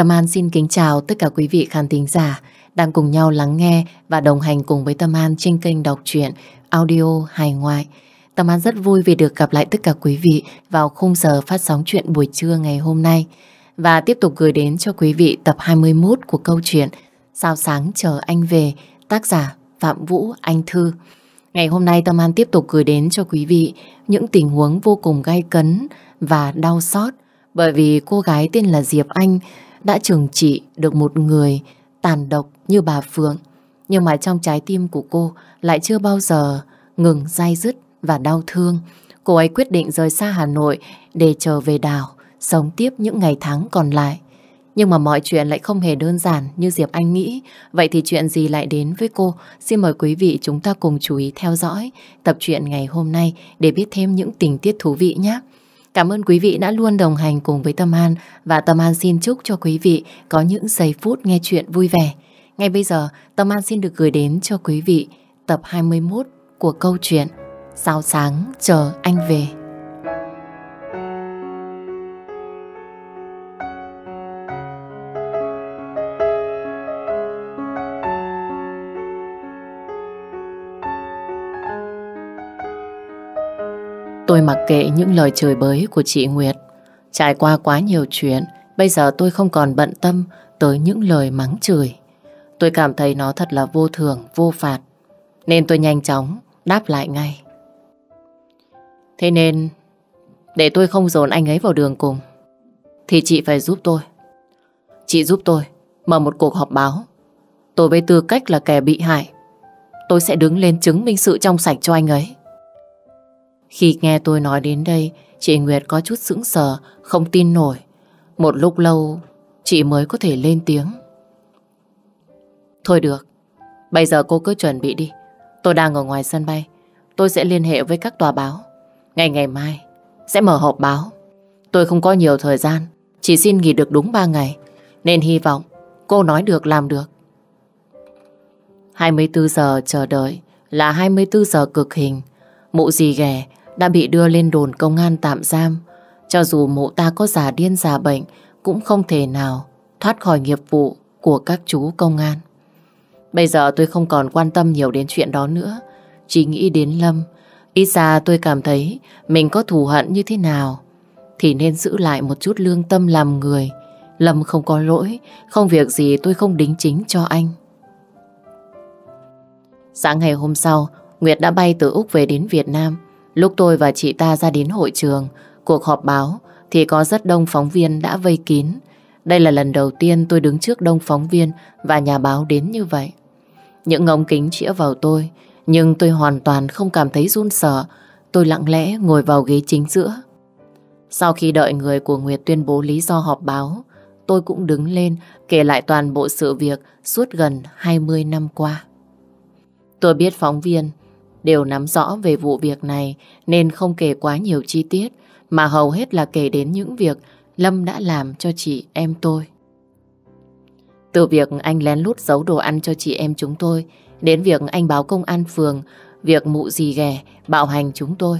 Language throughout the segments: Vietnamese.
Tâm An xin kính chào tất cả quý vị khán thính giả đang cùng nhau lắng nghe và đồng hành cùng với Tâm An trên kênh đọc truyện audio hài ngoại. Tâm An rất vui vì được gặp lại tất cả quý vị vào khung giờ phát sóng chuyện buổi trưa ngày hôm nay và tiếp tục gửi đến cho quý vị tập 21 của câu chuyện Sao sáng chờ anh về, tác giả Phạm Vũ Anh Thư. Ngày hôm nay Tâm An tiếp tục gửi đến cho quý vị những tình huống vô cùng gai cấn và đau xót bởi vì cô gái tên là Diệp Anh đã trừng trị được một người tàn độc như bà Phượng. Nhưng mà trong trái tim của cô lại chưa bao giờ ngừng dai dứt và đau thương. Cô ấy quyết định rời xa Hà Nội để trở về đảo, sống tiếp những ngày tháng còn lại. Nhưng mà mọi chuyện lại không hề đơn giản như Diệp Anh nghĩ. Vậy thì chuyện gì lại đến với cô? Xin mời quý vị chúng ta cùng chú ý theo dõi tập truyện ngày hôm nay để biết thêm những tình tiết thú vị nhé. Cảm ơn quý vị đã luôn đồng hành cùng với Tâm An và Tâm An xin chúc cho quý vị có những giây phút nghe chuyện vui vẻ. Ngay bây giờ, Tâm An xin được gửi đến cho quý vị tập 21 của câu chuyện Sao sáng chờ anh về. Tôi mặc kệ những lời chửi bới của chị Nguyệt. Trải qua quá nhiều chuyện, bây giờ tôi không còn bận tâm tới những lời mắng chửi. Tôi cảm thấy nó thật là vô thường, vô phạt. Nên tôi nhanh chóng đáp lại ngay. Thế nên, để tôi không dồn anh ấy vào đường cùng, thì chị phải giúp tôi. Chị giúp tôi mở một cuộc họp báo. Tôi với tư cách là kẻ bị hại. Tôi sẽ đứng lên chứng minh sự trong sạch cho anh ấy. Khi nghe tôi nói đến đây, chị Nguyệt có chút sững sờ, không tin nổi. Một lúc lâu, chị mới có thể lên tiếng. Thôi được, bây giờ cô cứ chuẩn bị đi. Tôi đang ở ngoài sân bay. Tôi sẽ liên hệ với các tòa báo. Ngày ngày mai, sẽ mở họp báo. Tôi không có nhiều thời gian, chỉ xin nghỉ được đúng 3 ngày. Nên hy vọng cô nói được làm được. 24 giờ chờ đợi là 24 giờ cực hình. Mụ gì ghẻ đã bị đưa lên đồn công an tạm giam. Cho dù mụ ta có giả điên giả bệnh, cũng không thể nào thoát khỏi nghiệp vụ của các chú công an. Bây giờ tôi không còn quan tâm nhiều đến chuyện đó nữa. Chỉ nghĩ đến Lâm, ít ra tôi cảm thấy mình có thù hận như thế nào. Thì nên giữ lại một chút lương tâm làm người. Lâm không có lỗi, không việc gì tôi không đính chính cho anh. Sáng ngày hôm sau, Nguyệt đã bay từ Úc về đến Việt Nam. Lúc tôi và chị ta ra đến hội trường, cuộc họp báo thì có rất đông phóng viên đã vây kín. Đây là lần đầu tiên tôi đứng trước đông phóng viên và nhà báo đến như vậy. Những ống kính chĩa vào tôi, nhưng tôi hoàn toàn không cảm thấy run sợ. Tôi lặng lẽ ngồi vào ghế chính giữa. Sau khi đợi người của Nguyệt tuyên bố lý do họp báo, tôi cũng đứng lên kể lại toàn bộ sự việc suốt gần 20 năm qua. Tôi biết phóng viên đều nắm rõ về vụ việc này nên không kể quá nhiều chi tiết mà hầu hết là kể đến những việc Lâm đã làm cho chị em tôi. Từ việc anh lén lút giấu đồ ăn cho chị em chúng tôi đến việc anh báo công an phường việc mụ gì ghẻ bạo hành chúng tôi.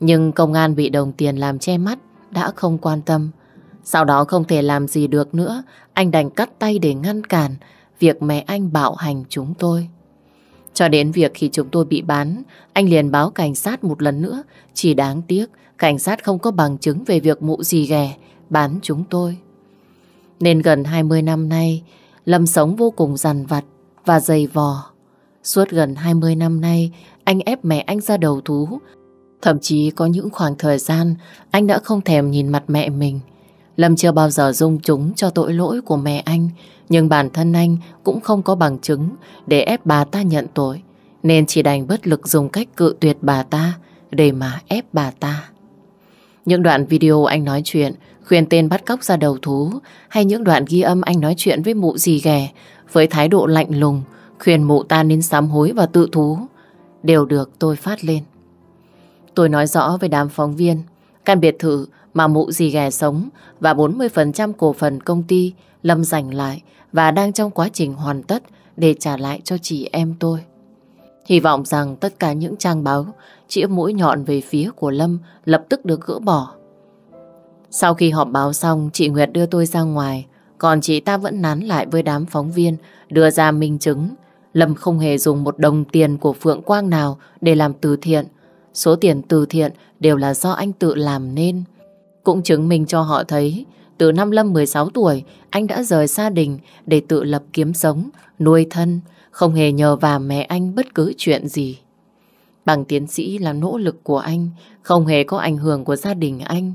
Nhưng công an bị đồng tiền làm che mắt đã không quan tâm. Sau đó không thể làm gì được nữa anh đành cắt tay để ngăn cản việc mẹ anh bạo hành chúng tôi. Cho đến việc khi chúng tôi bị bán, anh liền báo cảnh sát một lần nữa. Chỉ đáng tiếc, cảnh sát không có bằng chứng về việc mụ gì ghè bán chúng tôi. Nên gần 20 năm nay, Lâm sống vô cùng dằn vặt và dày vò. Suốt gần 20 năm nay, anh ép mẹ anh ra đầu thú. Thậm chí có những khoảng thời gian anh đã không thèm nhìn mặt mẹ mình. Lâm chưa bao giờ dung chúng cho tội lỗi của mẹ anh, nhưng bản thân anh cũng không có bằng chứng để ép bà ta nhận tội, nên chỉ đành bất lực dùng cách cự tuyệt bà ta để mà ép bà ta. Những đoạn video anh nói chuyện, khuyên tên bắt cóc ra đầu thú, hay những đoạn ghi âm anh nói chuyện với mụ dì ghẻ, với thái độ lạnh lùng, khuyên mụ ta nên sám hối và tự thú, đều được tôi phát lên. Tôi nói rõ với đám phóng viên, căn biệt thự mà mụ gì ghẻ sống và 40% cổ phần công ty Lâm giành lại và đang trong quá trình hoàn tất để trả lại cho chị em tôi. Hy vọng rằng tất cả những trang báo chĩa mũi nhọn về phía của Lâm lập tức được gỡ bỏ. Sau khi họp báo xong, chị Nguyệt đưa tôi ra ngoài, còn chị ta vẫn nán lại với đám phóng viên, đưa ra minh chứng. Lâm không hề dùng một đồng tiền của Phượng Quang nào để làm từ thiện. Số tiền từ thiện đều là do anh tự làm nên cũng chứng minh cho họ thấy từ năm Lâm 16 tuổi anh đã rời gia đình để tự lập kiếm sống, nuôi thân, không hề nhờ và mẹ anh bất cứ chuyện gì. Bằng tiến sĩ là nỗ lực của anh, không hề có ảnh hưởng của gia đình anh.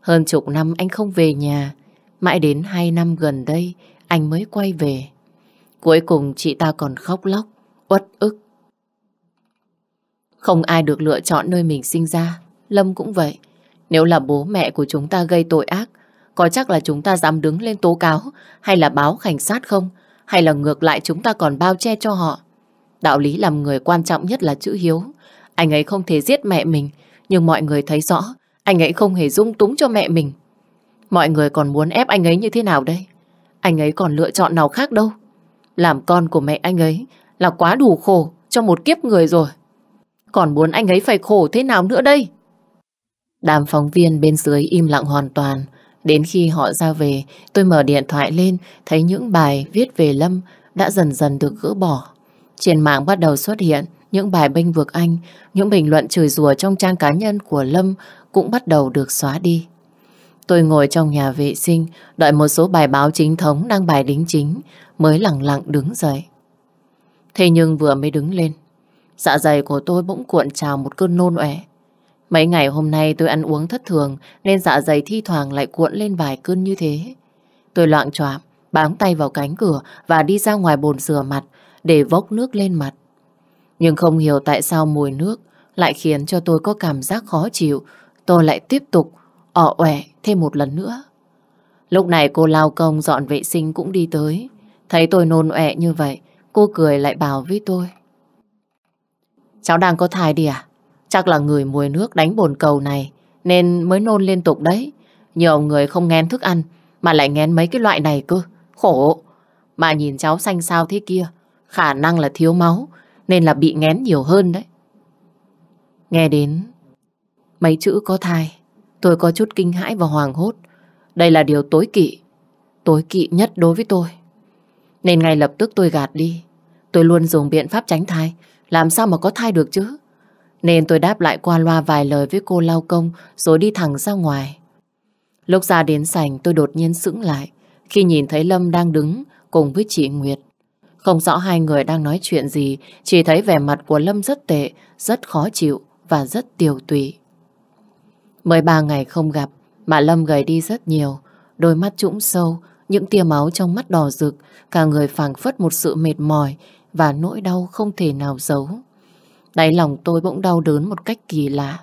Hơn chục năm anh không về nhà, mãi đến hai năm gần đây anh mới quay về. Cuối cùng chị ta còn khóc lóc, uất ức. Không ai được lựa chọn nơi mình sinh ra, Lâm cũng vậy. Nếu là bố mẹ của chúng ta gây tội ác, có chắc là chúng ta dám đứng lên tố cáo hay là báo cảnh sát không? Hay là ngược lại chúng ta còn bao che cho họ? Đạo lý làm người quan trọng nhất là chữ hiếu. Anh ấy không thể giết mẹ mình, nhưng mọi người thấy rõ, anh ấy không hề dung túng cho mẹ mình. Mọi người còn muốn ép anh ấy như thế nào đây? Anh ấy còn lựa chọn nào khác đâu. Làm con của mẹ anh ấy là quá đủ khổ cho một kiếp người rồi. Còn muốn anh ấy phải khổ thế nào nữa đây? Đám phóng viên bên dưới im lặng hoàn toàn. Đến khi họ ra về, tôi mở điện thoại lên, thấy những bài viết về Lâm đã dần dần được gỡ bỏ. Trên mạng bắt đầu xuất hiện những bài bênh vực anh, những bình luận chửi rủa trong trang cá nhân của Lâm cũng bắt đầu được xóa đi. Tôi ngồi trong nhà vệ sinh, đợi một số bài báo chính thống đăng bài đính chính, mới lặng lặng đứng dậy. Thế nhưng vừa mới đứng lên, dạ dày của tôi bỗng cuộn trào một cơn nôn ẻ. Mấy ngày hôm nay tôi ăn uống thất thường nên dạ dày thi thoảng lại cuộn lên vài cơn như thế. Tôi loạn choạng bám tay vào cánh cửa và đi ra ngoài bồn rửa mặt để vốc nước lên mặt. Nhưng không hiểu tại sao mùi nước lại khiến cho tôi có cảm giác khó chịu. Tôi lại tiếp tục ọ ẻ thêm một lần nữa. Lúc này cô lao công dọn vệ sinh cũng đi tới. Thấy tôi nôn ẹ như vậy, cô cười lại bảo với tôi. Cháu đang có thai đi à? Chắc là người mùi nước đánh bồn cầu này nên mới nôn liên tục đấy. Nhiều người không ngén thức ăn mà lại ngén mấy cái loại này cơ. Khổ. Mà nhìn cháu xanh sao thế kia, khả năng là thiếu máu nên là bị ngén nhiều hơn đấy. Nghe đến mấy chữ có thai, tôi có chút kinh hãi và hoàng hốt. Đây là điều tối kỵ, tối kỵ nhất đối với tôi. Nên ngay lập tức tôi gạt đi. Tôi luôn dùng biện pháp tránh thai, làm sao mà có thai được chứ? Nên tôi đáp lại qua loa vài lời với cô lao công rồi đi thẳng ra ngoài. Lúc ra đến sảnh tôi đột nhiên sững lại khi nhìn thấy Lâm đang đứng cùng với chị Nguyệt. Không rõ hai người đang nói chuyện gì, chỉ thấy vẻ mặt của Lâm rất tệ, rất khó chịu và rất tiều tụy. Mới ba ngày không gặp mà Lâm gầy đi rất nhiều, đôi mắt trũng sâu, những tia máu trong mắt đỏ rực, cả người phảng phất một sự mệt mỏi và nỗi đau không thể nào giấu. Đáy lòng tôi bỗng đau đớn một cách kỳ lạ.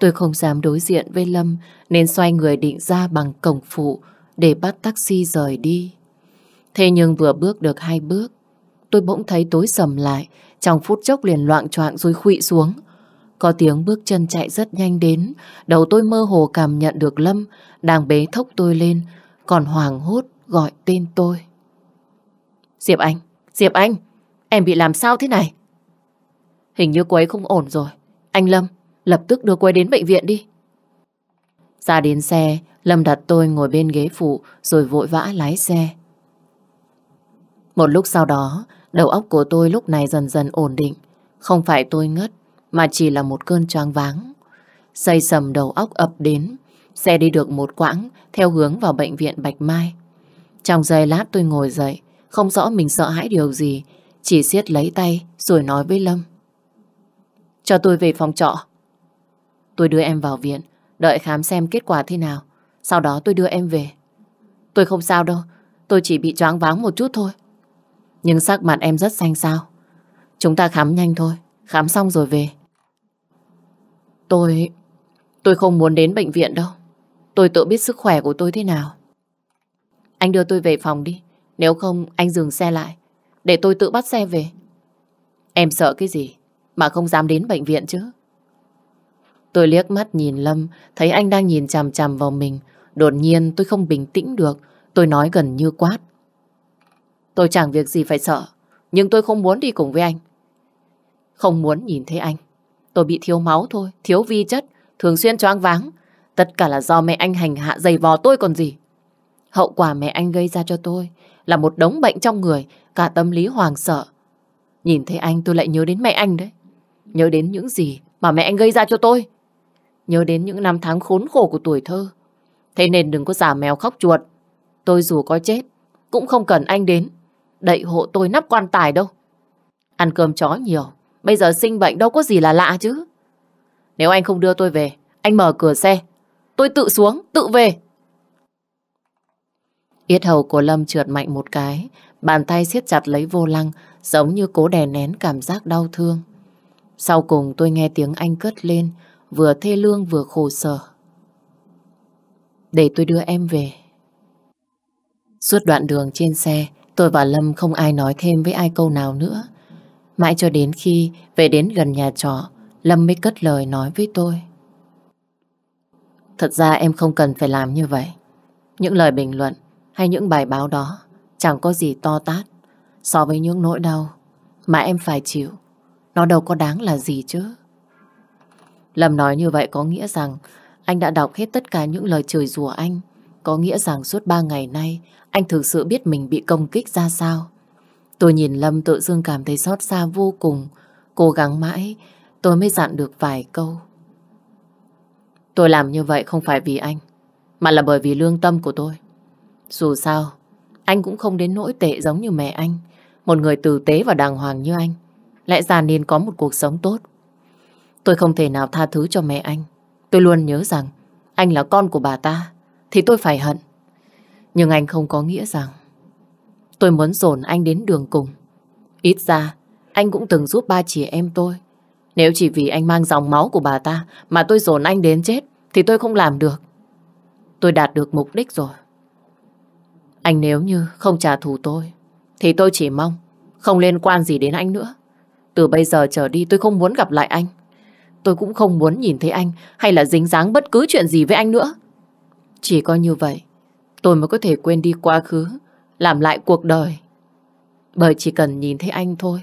Tôi không dám đối diện với Lâm nên xoay người định ra bằng cổng phụ để bắt taxi rời đi. Thế nhưng vừa bước được hai bước, tôi bỗng thấy tối sầm lại, trong phút chốc liền loạn choạng rồi khụy xuống. Có tiếng bước chân chạy rất nhanh đến, đầu tôi mơ hồ cảm nhận được Lâm đang bế thốc tôi lên, còn hoàng hốt gọi tên tôi. Diệp Anh, Diệp Anh, em bị làm sao thế này? Hình như cô ấy không ổn rồi. Anh Lâm, lập tức đưa cô ấy đến bệnh viện đi. Ra đến xe, Lâm đặt tôi ngồi bên ghế phụ rồi vội vã lái xe. Một lúc sau đó, đầu óc của tôi lúc này dần dần ổn định. Không phải tôi ngất, mà chỉ là một cơn choáng váng. Say sầm đầu óc ập đến, xe đi được một quãng theo hướng vào bệnh viện Bạch Mai. Trong giây lát tôi ngồi dậy, không rõ mình sợ hãi điều gì, chỉ siết lấy tay rồi nói với Lâm. Cho tôi về phòng trọ. Tôi đưa em vào viện, đợi khám xem kết quả thế nào. Sau đó tôi đưa em về. Tôi không sao đâu, tôi chỉ bị choáng váng một chút thôi. Nhưng sắc mặt em rất xanh xao. Chúng ta khám nhanh thôi, khám xong rồi về. Tôi... tôi không muốn đến bệnh viện đâu. Tôi tự biết sức khỏe của tôi thế nào. Anh đưa tôi về phòng đi, nếu không anh dừng xe lại, để tôi tự bắt xe về. Em sợ cái gì? mà không dám đến bệnh viện chứ. Tôi liếc mắt nhìn Lâm, thấy anh đang nhìn chằm chằm vào mình. Đột nhiên tôi không bình tĩnh được, tôi nói gần như quát. Tôi chẳng việc gì phải sợ, nhưng tôi không muốn đi cùng với anh. Không muốn nhìn thấy anh. Tôi bị thiếu máu thôi, thiếu vi chất, thường xuyên choáng váng. Tất cả là do mẹ anh hành hạ dày vò tôi còn gì. Hậu quả mẹ anh gây ra cho tôi là một đống bệnh trong người, cả tâm lý hoàng sợ. Nhìn thấy anh tôi lại nhớ đến mẹ anh đấy. Nhớ đến những gì mà mẹ anh gây ra cho tôi. Nhớ đến những năm tháng khốn khổ của tuổi thơ. Thế nên đừng có giả mèo khóc chuột. Tôi dù có chết, cũng không cần anh đến. Đậy hộ tôi nắp quan tài đâu. Ăn cơm chó nhiều, bây giờ sinh bệnh đâu có gì là lạ chứ. Nếu anh không đưa tôi về, anh mở cửa xe. Tôi tự xuống, tự về. Yết hầu của Lâm trượt mạnh một cái, bàn tay siết chặt lấy vô lăng, giống như cố đè nén cảm giác đau thương. Sau cùng tôi nghe tiếng anh cất lên, vừa thê lương vừa khổ sở. Để tôi đưa em về. Suốt đoạn đường trên xe, tôi và Lâm không ai nói thêm với ai câu nào nữa. Mãi cho đến khi về đến gần nhà trọ, Lâm mới cất lời nói với tôi. Thật ra em không cần phải làm như vậy. Những lời bình luận hay những bài báo đó chẳng có gì to tát so với những nỗi đau mà em phải chịu nó đâu có đáng là gì chứ. Lâm nói như vậy có nghĩa rằng anh đã đọc hết tất cả những lời chửi rủa anh. Có nghĩa rằng suốt ba ngày nay anh thực sự biết mình bị công kích ra sao. Tôi nhìn Lâm tự dưng cảm thấy xót xa vô cùng. Cố gắng mãi tôi mới dặn được vài câu. Tôi làm như vậy không phải vì anh, mà là bởi vì lương tâm của tôi. Dù sao, anh cũng không đến nỗi tệ giống như mẹ anh, một người tử tế và đàng hoàng như anh lẽ ra nên có một cuộc sống tốt. Tôi không thể nào tha thứ cho mẹ anh. Tôi luôn nhớ rằng anh là con của bà ta, thì tôi phải hận. Nhưng anh không có nghĩa rằng tôi muốn dồn anh đến đường cùng. Ít ra, anh cũng từng giúp ba chị em tôi. Nếu chỉ vì anh mang dòng máu của bà ta mà tôi dồn anh đến chết, thì tôi không làm được. Tôi đạt được mục đích rồi. Anh nếu như không trả thù tôi, thì tôi chỉ mong không liên quan gì đến anh nữa. Từ bây giờ trở đi tôi không muốn gặp lại anh. Tôi cũng không muốn nhìn thấy anh hay là dính dáng bất cứ chuyện gì với anh nữa. Chỉ có như vậy, tôi mới có thể quên đi quá khứ, làm lại cuộc đời. Bởi chỉ cần nhìn thấy anh thôi,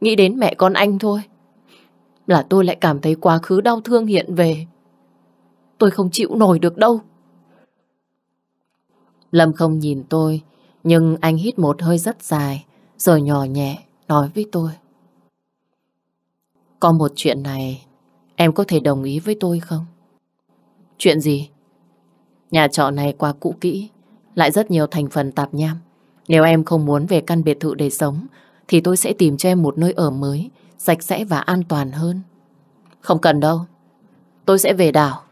nghĩ đến mẹ con anh thôi, là tôi lại cảm thấy quá khứ đau thương hiện về. Tôi không chịu nổi được đâu. Lâm không nhìn tôi, nhưng anh hít một hơi rất dài, rồi nhỏ nhẹ nói với tôi. Có một chuyện này em có thể đồng ý với tôi không? Chuyện gì? Nhà trọ này quá cũ kỹ, lại rất nhiều thành phần tạp nham. Nếu em không muốn về căn biệt thự để sống, thì tôi sẽ tìm cho em một nơi ở mới, sạch sẽ và an toàn hơn. Không cần đâu, tôi sẽ về đảo.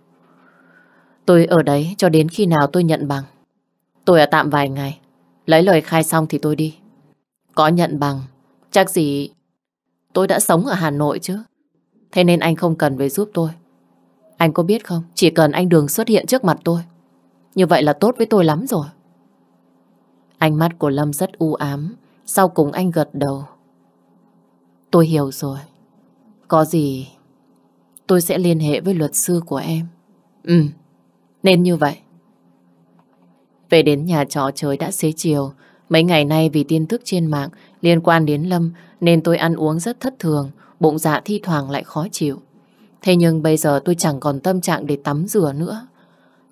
Tôi ở đấy cho đến khi nào tôi nhận bằng. Tôi ở tạm vài ngày, lấy lời khai xong thì tôi đi. Có nhận bằng, chắc gì tôi đã sống ở Hà Nội chứ. Thế nên anh không cần về giúp tôi. Anh có biết không, chỉ cần anh Đường xuất hiện trước mặt tôi. Như vậy là tốt với tôi lắm rồi. Ánh mắt của Lâm rất u ám, sau cùng anh gật đầu. Tôi hiểu rồi. Có gì tôi sẽ liên hệ với luật sư của em. Ừ, nên như vậy. Về đến nhà trọ trời đã xế chiều. Mấy ngày nay vì tin tức trên mạng liên quan đến Lâm nên tôi ăn uống rất thất thường, bụng dạ thi thoảng lại khó chịu. Thế nhưng bây giờ tôi chẳng còn tâm trạng để tắm rửa nữa.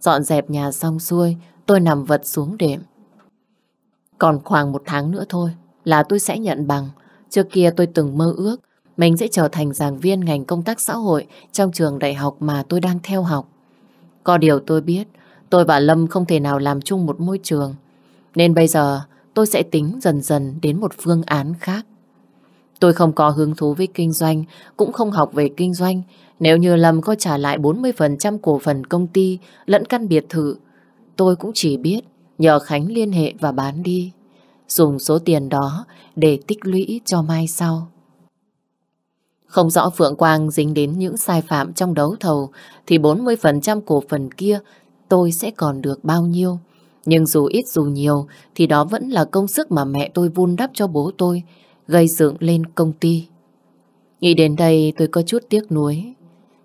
Dọn dẹp nhà xong xuôi, tôi nằm vật xuống đệm. Còn khoảng một tháng nữa thôi là tôi sẽ nhận bằng. Trước kia tôi từng mơ ước mình sẽ trở thành giảng viên ngành công tác xã hội trong trường đại học mà tôi đang theo học. Có điều tôi biết, tôi và Lâm không thể nào làm chung một môi trường. Nên bây giờ tôi sẽ tính dần dần đến một phương án khác. Tôi không có hứng thú với kinh doanh, cũng không học về kinh doanh. Nếu như Lâm có trả lại 40% cổ phần công ty lẫn căn biệt thự, tôi cũng chỉ biết nhờ Khánh liên hệ và bán đi. Dùng số tiền đó để tích lũy cho mai sau. Không rõ Phượng Quang dính đến những sai phạm trong đấu thầu thì 40% cổ phần kia tôi sẽ còn được bao nhiêu. Nhưng dù ít dù nhiều thì đó vẫn là công sức mà mẹ tôi vun đắp cho bố tôi gây dựng lên công ty. Nghĩ đến đây tôi có chút tiếc nuối.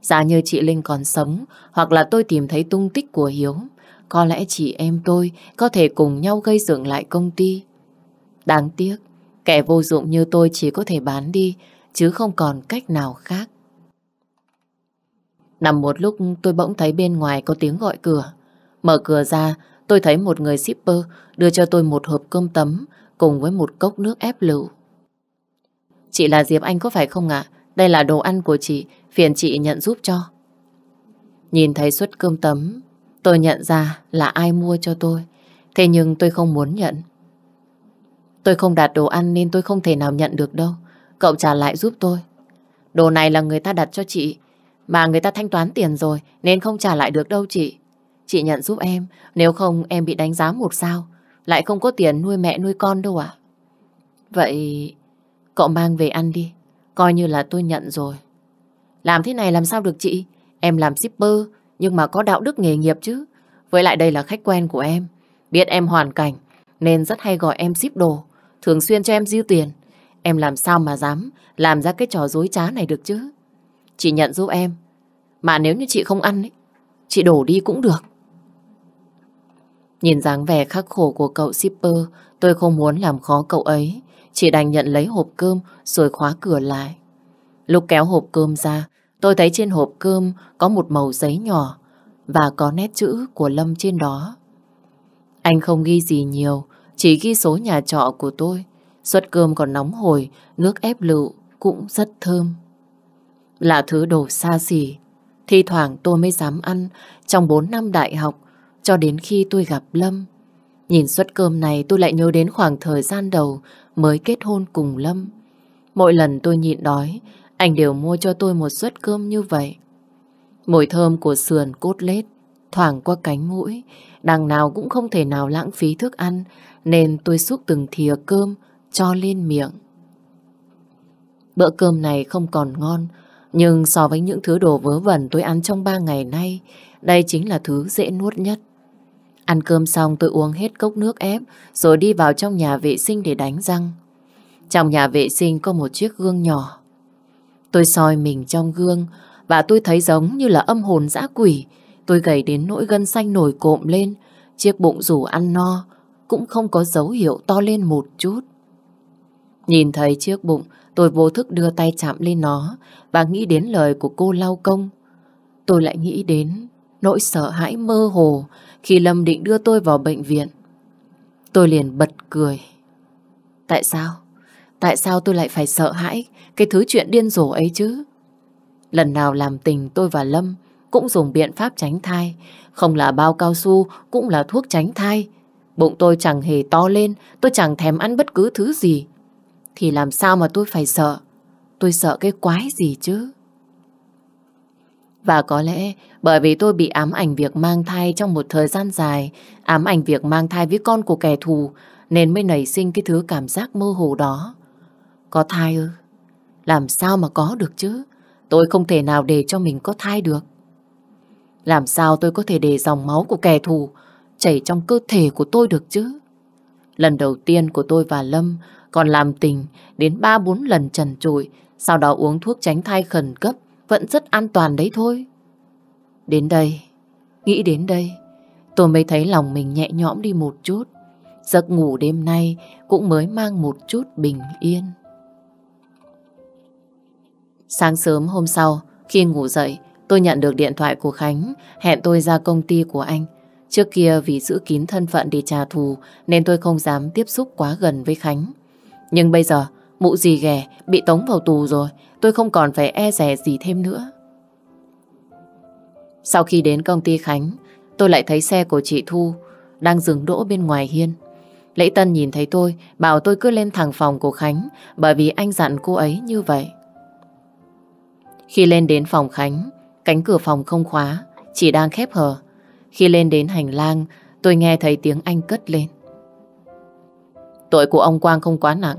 Giả như chị Linh còn sống, hoặc là tôi tìm thấy tung tích của Hiếu, có lẽ chị em tôi có thể cùng nhau gây dựng lại công ty. Đáng tiếc, kẻ vô dụng như tôi chỉ có thể bán đi, chứ không còn cách nào khác. Nằm một lúc tôi bỗng thấy bên ngoài có tiếng gọi cửa. Mở cửa ra, tôi thấy một người shipper đưa cho tôi một hộp cơm tấm cùng với một cốc nước ép lựu. Chị là Diệp Anh có phải không ạ? Đây là đồ ăn của chị, phiền chị nhận giúp cho. Nhìn thấy suất cơm tấm, tôi nhận ra là ai mua cho tôi. Thế nhưng tôi không muốn nhận. Tôi không đặt đồ ăn nên tôi không thể nào nhận được đâu. Cậu trả lại giúp tôi. Đồ này là người ta đặt cho chị, mà người ta thanh toán tiền rồi nên không trả lại được đâu chị. Chị nhận giúp em, nếu không em bị đánh giá một sao, lại không có tiền nuôi mẹ nuôi con đâu ạ. Vậy Cậu mang về ăn đi, coi như là tôi nhận rồi. Làm thế này làm sao được chị? Em làm shipper, nhưng mà có đạo đức nghề nghiệp chứ. Với lại đây là khách quen của em. Biết em hoàn cảnh, nên rất hay gọi em ship đồ. Thường xuyên cho em dư tiền. Em làm sao mà dám làm ra cái trò dối trá này được chứ? Chị nhận giúp em. Mà nếu như chị không ăn, ấy, chị đổ đi cũng được. Nhìn dáng vẻ khắc khổ của cậu shipper, tôi không muốn làm khó cậu ấy chỉ đành nhận lấy hộp cơm rồi khóa cửa lại. Lúc kéo hộp cơm ra, tôi thấy trên hộp cơm có một màu giấy nhỏ và có nét chữ của Lâm trên đó. Anh không ghi gì nhiều, chỉ ghi số nhà trọ của tôi. Suất cơm còn nóng hổi, nước ép lựu cũng rất thơm. Là thứ đồ xa xỉ, thi thoảng tôi mới dám ăn trong 4 năm đại học, cho đến khi tôi gặp Lâm. Nhìn suất cơm này tôi lại nhớ đến khoảng thời gian đầu mới kết hôn cùng Lâm. Mỗi lần tôi nhịn đói, anh đều mua cho tôi một suất cơm như vậy. Mùi thơm của sườn cốt lết thoảng qua cánh mũi, đằng nào cũng không thể nào lãng phí thức ăn, nên tôi xúc từng thìa cơm cho lên miệng. Bữa cơm này không còn ngon, nhưng so với những thứ đồ vớ vẩn tôi ăn trong ba ngày nay, đây chính là thứ dễ nuốt nhất. Ăn cơm xong tôi uống hết cốc nước ép rồi đi vào trong nhà vệ sinh để đánh răng. Trong nhà vệ sinh có một chiếc gương nhỏ. Tôi soi mình trong gương và tôi thấy giống như là âm hồn dã quỷ. Tôi gầy đến nỗi gân xanh nổi cộm lên, chiếc bụng dù ăn no cũng không có dấu hiệu to lên một chút. Nhìn thấy chiếc bụng, tôi vô thức đưa tay chạm lên nó và nghĩ đến lời của cô lao công. Tôi lại nghĩ đến nỗi sợ hãi mơ hồ khi Lâm định đưa tôi vào bệnh viện. Tôi liền bật cười. Tại sao? Tại sao tôi lại phải sợ hãi cái thứ chuyện điên rồ ấy chứ? Lần nào làm tình tôi và Lâm cũng dùng biện pháp tránh thai. Không là bao cao su cũng là thuốc tránh thai. Bụng tôi chẳng hề to lên, tôi chẳng thèm ăn bất cứ thứ gì. Thì làm sao mà tôi phải sợ? Tôi sợ cái quái gì chứ? Và có lẽ bởi vì tôi bị ám ảnh việc mang thai trong một thời gian dài, ám ảnh việc mang thai với con của kẻ thù, nên mới nảy sinh cái thứ cảm giác mơ hồ đó. Có thai ư? Làm sao mà có được chứ? Tôi không thể nào để cho mình có thai được. Làm sao tôi có thể để dòng máu của kẻ thù chảy trong cơ thể của tôi được chứ? Lần đầu tiên của tôi và Lâm còn làm tình đến 3-4 lần trần trụi, sau đó uống thuốc tránh thai khẩn cấp vẫn rất an toàn đấy thôi. Đến đây, nghĩ đến đây, tôi mới thấy lòng mình nhẹ nhõm đi một chút. Giấc ngủ đêm nay cũng mới mang một chút bình yên. Sáng sớm hôm sau, khi ngủ dậy, tôi nhận được điện thoại của Khánh, hẹn tôi ra công ty của anh. Trước kia vì giữ kín thân phận để trả thù nên tôi không dám tiếp xúc quá gần với Khánh. Nhưng bây giờ Mụ gì ghẻ bị tống vào tù rồi Tôi không còn phải e rè gì thêm nữa Sau khi đến công ty Khánh Tôi lại thấy xe của chị Thu Đang dừng đỗ bên ngoài hiên Lễ Tân nhìn thấy tôi Bảo tôi cứ lên thẳng phòng của Khánh Bởi vì anh dặn cô ấy như vậy Khi lên đến phòng Khánh Cánh cửa phòng không khóa Chỉ đang khép hờ Khi lên đến hành lang Tôi nghe thấy tiếng anh cất lên Tội của ông Quang không quá nặng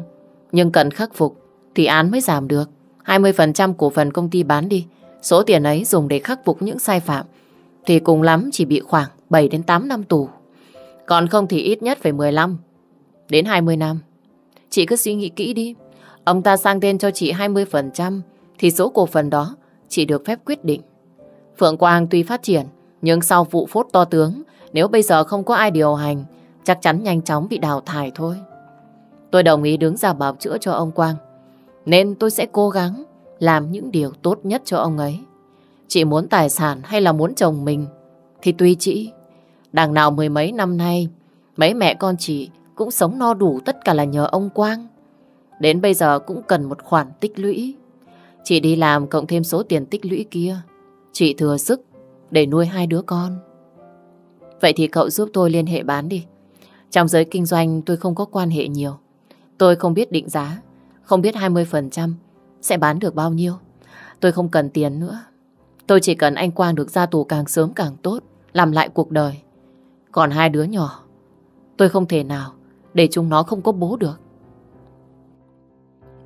nhưng cần khắc phục thì án mới giảm được. 20% cổ phần công ty bán đi, số tiền ấy dùng để khắc phục những sai phạm thì cùng lắm chỉ bị khoảng 7 đến 8 năm tù. Còn không thì ít nhất phải 15 đến 20 năm. Chị cứ suy nghĩ kỹ đi. Ông ta sang tên cho chị 20% thì số cổ phần đó chị được phép quyết định. Phượng Quang tuy phát triển nhưng sau vụ phốt to tướng nếu bây giờ không có ai điều hành chắc chắn nhanh chóng bị đào thải thôi. Tôi đồng ý đứng ra bảo chữa cho ông Quang. Nên tôi sẽ cố gắng làm những điều tốt nhất cho ông ấy. Chị muốn tài sản hay là muốn chồng mình thì tùy chị. Đằng nào mười mấy năm nay, mấy mẹ con chị cũng sống no đủ tất cả là nhờ ông Quang. Đến bây giờ cũng cần một khoản tích lũy. Chị đi làm cộng thêm số tiền tích lũy kia. Chị thừa sức để nuôi hai đứa con. Vậy thì cậu giúp tôi liên hệ bán đi. Trong giới kinh doanh tôi không có quan hệ nhiều. Tôi không biết định giá, không biết 20% sẽ bán được bao nhiêu. Tôi không cần tiền nữa. Tôi chỉ cần anh Quang được ra tù càng sớm càng tốt, làm lại cuộc đời. Còn hai đứa nhỏ, tôi không thể nào để chúng nó không có bố được.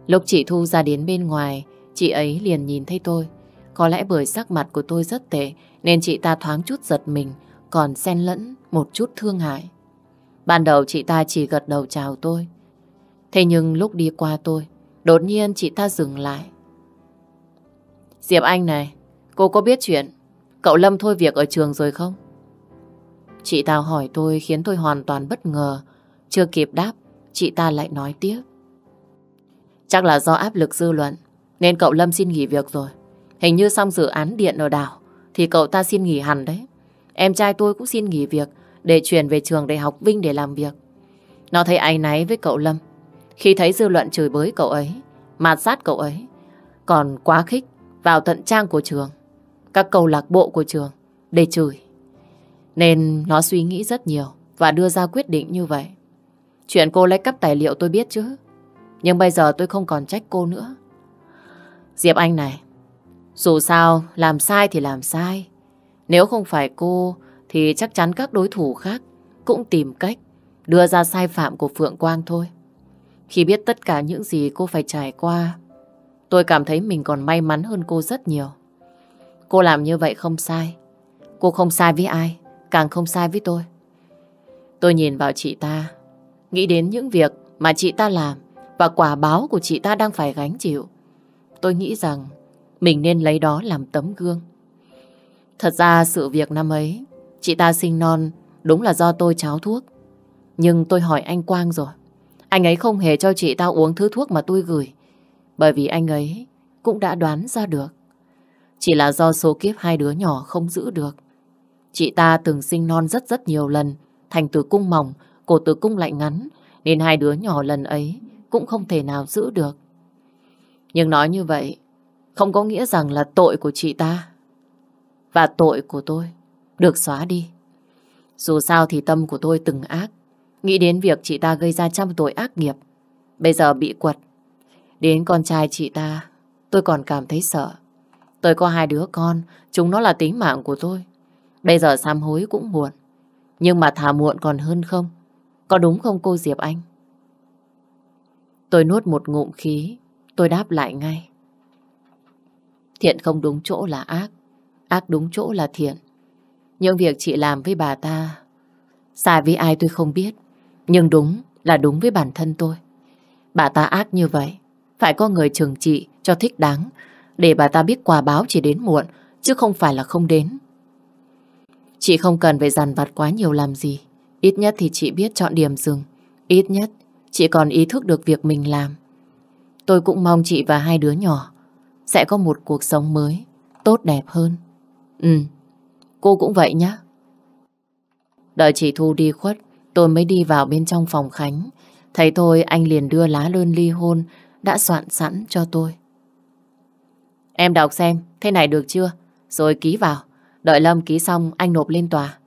Lúc chị Thu ra đến bên ngoài, chị ấy liền nhìn thấy tôi. Có lẽ bởi sắc mặt của tôi rất tệ nên chị ta thoáng chút giật mình, còn xen lẫn một chút thương hại. Ban đầu chị ta chỉ gật đầu chào tôi, Thế nhưng lúc đi qua tôi, đột nhiên chị ta dừng lại. Diệp Anh này, cô có biết chuyện cậu Lâm thôi việc ở trường rồi không? Chị ta hỏi tôi khiến tôi hoàn toàn bất ngờ. Chưa kịp đáp, chị ta lại nói tiếp. Chắc là do áp lực dư luận nên cậu Lâm xin nghỉ việc rồi. Hình như xong dự án điện ở đảo thì cậu ta xin nghỉ hẳn đấy. Em trai tôi cũng xin nghỉ việc để chuyển về trường đại học Vinh để làm việc. Nó thấy áy náy với cậu Lâm khi thấy dư luận chửi bới cậu ấy, mạt sát cậu ấy, còn quá khích vào tận trang của trường, các câu lạc bộ của trường để chửi. Nên nó suy nghĩ rất nhiều và đưa ra quyết định như vậy. Chuyện cô lấy cắp tài liệu tôi biết chứ, nhưng bây giờ tôi không còn trách cô nữa. Diệp Anh này, dù sao làm sai thì làm sai. Nếu không phải cô thì chắc chắn các đối thủ khác cũng tìm cách đưa ra sai phạm của Phượng Quang thôi. Khi biết tất cả những gì cô phải trải qua, tôi cảm thấy mình còn may mắn hơn cô rất nhiều. Cô làm như vậy không sai. Cô không sai với ai, càng không sai với tôi. Tôi nhìn vào chị ta, nghĩ đến những việc mà chị ta làm và quả báo của chị ta đang phải gánh chịu. Tôi nghĩ rằng mình nên lấy đó làm tấm gương. Thật ra sự việc năm ấy, chị ta sinh non đúng là do tôi cháo thuốc. Nhưng tôi hỏi anh Quang rồi. Anh ấy không hề cho chị tao uống thứ thuốc mà tôi gửi. Bởi vì anh ấy cũng đã đoán ra được. Chỉ là do số kiếp hai đứa nhỏ không giữ được. Chị ta từng sinh non rất rất nhiều lần, thành tử cung mỏng, cổ tử cung lạnh ngắn, nên hai đứa nhỏ lần ấy cũng không thể nào giữ được. Nhưng nói như vậy, không có nghĩa rằng là tội của chị ta và tội của tôi được xóa đi. Dù sao thì tâm của tôi từng ác, Nghĩ đến việc chị ta gây ra trăm tội ác nghiệp, bây giờ bị quật. Đến con trai chị ta, tôi còn cảm thấy sợ. Tôi có hai đứa con, chúng nó là tính mạng của tôi. Bây giờ sám hối cũng muộn. Nhưng mà thà muộn còn hơn không? Có đúng không cô Diệp Anh? Tôi nuốt một ngụm khí, tôi đáp lại ngay. Thiện không đúng chỗ là ác, ác đúng chỗ là thiện. Nhưng việc chị làm với bà ta, sai với ai tôi không biết, nhưng đúng là đúng với bản thân tôi. Bà ta ác như vậy, phải có người trừng trị cho thích đáng, để bà ta biết quà báo chỉ đến muộn, chứ không phải là không đến. Chị không cần phải dằn vặt quá nhiều làm gì. Ít nhất thì chị biết chọn điểm dừng. Ít nhất, chị còn ý thức được việc mình làm. Tôi cũng mong chị và hai đứa nhỏ sẽ có một cuộc sống mới, tốt đẹp hơn. Ừ, cô cũng vậy nhá. Đợi chị Thu đi khuất, tôi mới đi vào bên trong phòng Khánh. Thấy tôi, anh liền đưa lá đơn ly hôn đã soạn sẵn cho tôi. Em đọc xem, thế này được chưa? Rồi ký vào. Đợi Lâm ký xong, anh nộp lên tòa.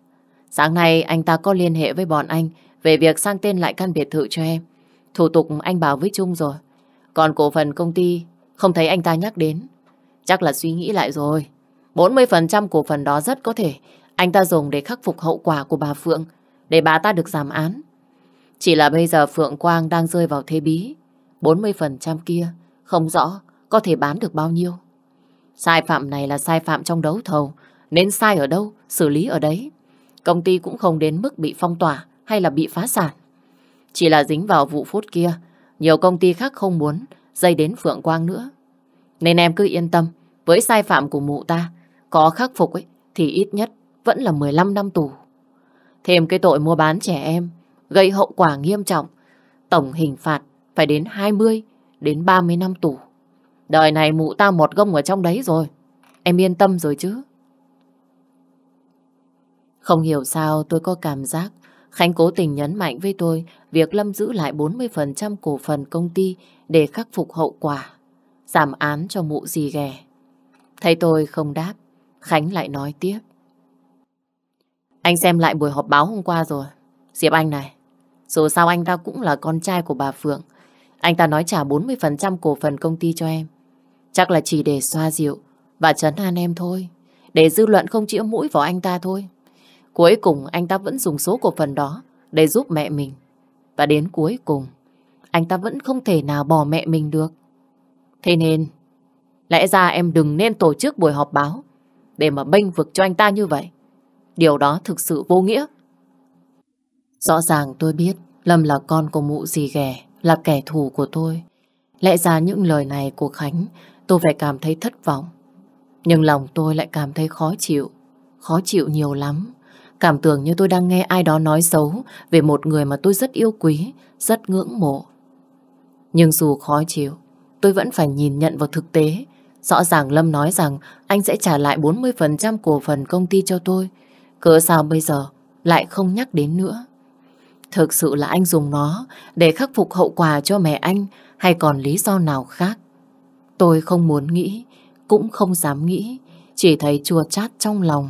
Sáng nay, anh ta có liên hệ với bọn anh về việc sang tên lại căn biệt thự cho em. Thủ tục anh bảo với Trung rồi. Còn cổ phần công ty, không thấy anh ta nhắc đến. Chắc là suy nghĩ lại rồi. 40% cổ phần đó rất có thể anh ta dùng để khắc phục hậu quả của bà Phượng để bà ta được giảm án. Chỉ là bây giờ Phượng Quang đang rơi vào thế bí. 40% kia không rõ có thể bán được bao nhiêu. Sai phạm này là sai phạm trong đấu thầu, nên sai ở đâu, xử lý ở đấy. Công ty cũng không đến mức bị phong tỏa hay là bị phá sản. Chỉ là dính vào vụ phút kia, nhiều công ty khác không muốn dây đến Phượng Quang nữa. Nên em cứ yên tâm, với sai phạm của mụ ta, có khắc phục ấy, thì ít nhất vẫn là 15 năm tù. Thêm cái tội mua bán trẻ em gây hậu quả nghiêm trọng. Tổng hình phạt phải đến 20 đến 30 năm tù. Đời này mụ ta một gông ở trong đấy rồi. Em yên tâm rồi chứ. Không hiểu sao tôi có cảm giác Khánh cố tình nhấn mạnh với tôi việc Lâm giữ lại 40% cổ phần công ty để khắc phục hậu quả, giảm án cho mụ gì ghẻ. Thấy tôi không đáp, Khánh lại nói tiếp. Anh xem lại buổi họp báo hôm qua rồi. Diệp Anh này, dù sao anh ta cũng là con trai của bà Phượng. Anh ta nói trả 40% cổ phần công ty cho em. Chắc là chỉ để xoa dịu và trấn an em thôi. Để dư luận không chĩa mũi vào anh ta thôi. Cuối cùng anh ta vẫn dùng số cổ phần đó để giúp mẹ mình. Và đến cuối cùng, anh ta vẫn không thể nào bỏ mẹ mình được. Thế nên, lẽ ra em đừng nên tổ chức buổi họp báo để mà bênh vực cho anh ta như vậy. Điều đó thực sự vô nghĩa. Rõ ràng tôi biết Lâm là con của mụ gì ghẻ, là kẻ thù của tôi. Lẽ ra những lời này của Khánh tôi phải cảm thấy thất vọng. Nhưng lòng tôi lại cảm thấy khó chịu, khó chịu nhiều lắm. Cảm tưởng như tôi đang nghe ai đó nói xấu về một người mà tôi rất yêu quý, rất ngưỡng mộ. Nhưng dù khó chịu, tôi vẫn phải nhìn nhận vào thực tế. Rõ ràng Lâm nói rằng anh sẽ trả lại 40% cổ phần công ty cho tôi Cớ sao bây giờ lại không nhắc đến nữa? Thực sự là anh dùng nó để khắc phục hậu quả cho mẹ anh hay còn lý do nào khác? Tôi không muốn nghĩ, cũng không dám nghĩ, chỉ thấy chua chát trong lòng.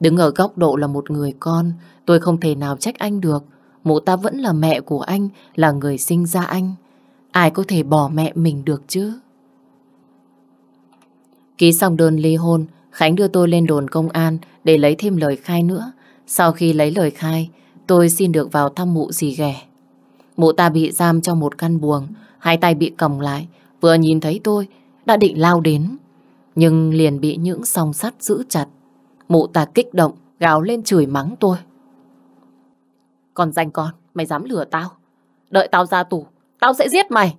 Đứng ở góc độ là một người con, tôi không thể nào trách anh được. Mụ ta vẫn là mẹ của anh, là người sinh ra anh. Ai có thể bỏ mẹ mình được chứ? Ký xong đơn ly hôn, Khánh đưa tôi lên đồn công an để lấy thêm lời khai nữa. Sau khi lấy lời khai, tôi xin được vào thăm mụ dì ghẻ. Mụ ta bị giam trong một căn buồng, hai tay bị còng lại, vừa nhìn thấy tôi, đã định lao đến. Nhưng liền bị những song sắt giữ chặt. Mụ ta kích động, gào lên chửi mắng tôi. Còn danh con, mày dám lừa tao. Đợi tao ra tù, tao sẽ giết mày.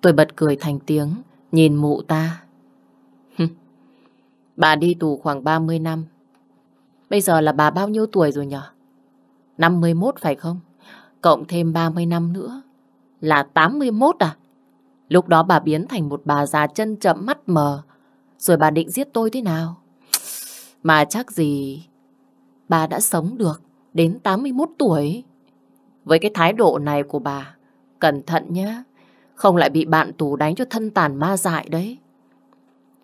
Tôi bật cười thành tiếng, nhìn mụ ta Bà đi tù khoảng 30 năm. Bây giờ là bà bao nhiêu tuổi rồi nhỉ? 51 phải không? Cộng thêm 30 năm nữa là 81 à? Lúc đó bà biến thành một bà già chân chậm mắt mờ. Rồi bà định giết tôi thế nào? Mà chắc gì bà đã sống được đến 81 tuổi. Với cái thái độ này của bà, cẩn thận nhé. Không lại bị bạn tù đánh cho thân tàn ma dại đấy.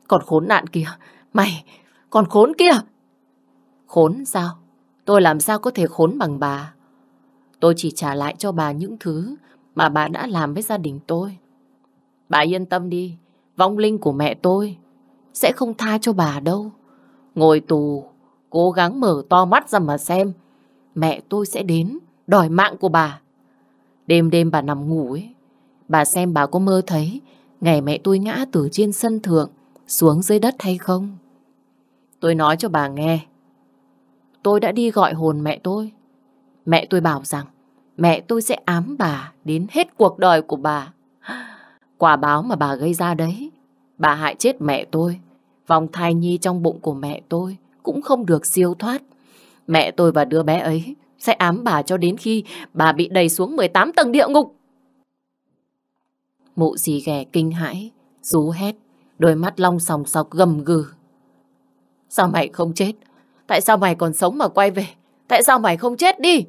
Còn khốn nạn kìa, Mày, còn khốn kia. Khốn sao? Tôi làm sao có thể khốn bằng bà? Tôi chỉ trả lại cho bà những thứ mà bà đã làm với gia đình tôi. Bà yên tâm đi, vong linh của mẹ tôi sẽ không tha cho bà đâu. Ngồi tù, cố gắng mở to mắt ra mà xem. Mẹ tôi sẽ đến, đòi mạng của bà. Đêm đêm bà nằm ngủ ấy, bà xem bà có mơ thấy ngày mẹ tôi ngã từ trên sân thượng xuống dưới đất hay không. Tôi nói cho bà nghe. Tôi đã đi gọi hồn mẹ tôi. Mẹ tôi bảo rằng mẹ tôi sẽ ám bà đến hết cuộc đời của bà. Quả báo mà bà gây ra đấy. Bà hại chết mẹ tôi. Vòng thai nhi trong bụng của mẹ tôi cũng không được siêu thoát. Mẹ tôi và đứa bé ấy sẽ ám bà cho đến khi bà bị đầy xuống 18 tầng địa ngục. Mụ gì ghẻ kinh hãi, rú hét, đôi mắt long sòng sọc gầm gừ. Sao mày không chết? Tại sao mày còn sống mà quay về? Tại sao mày không chết đi?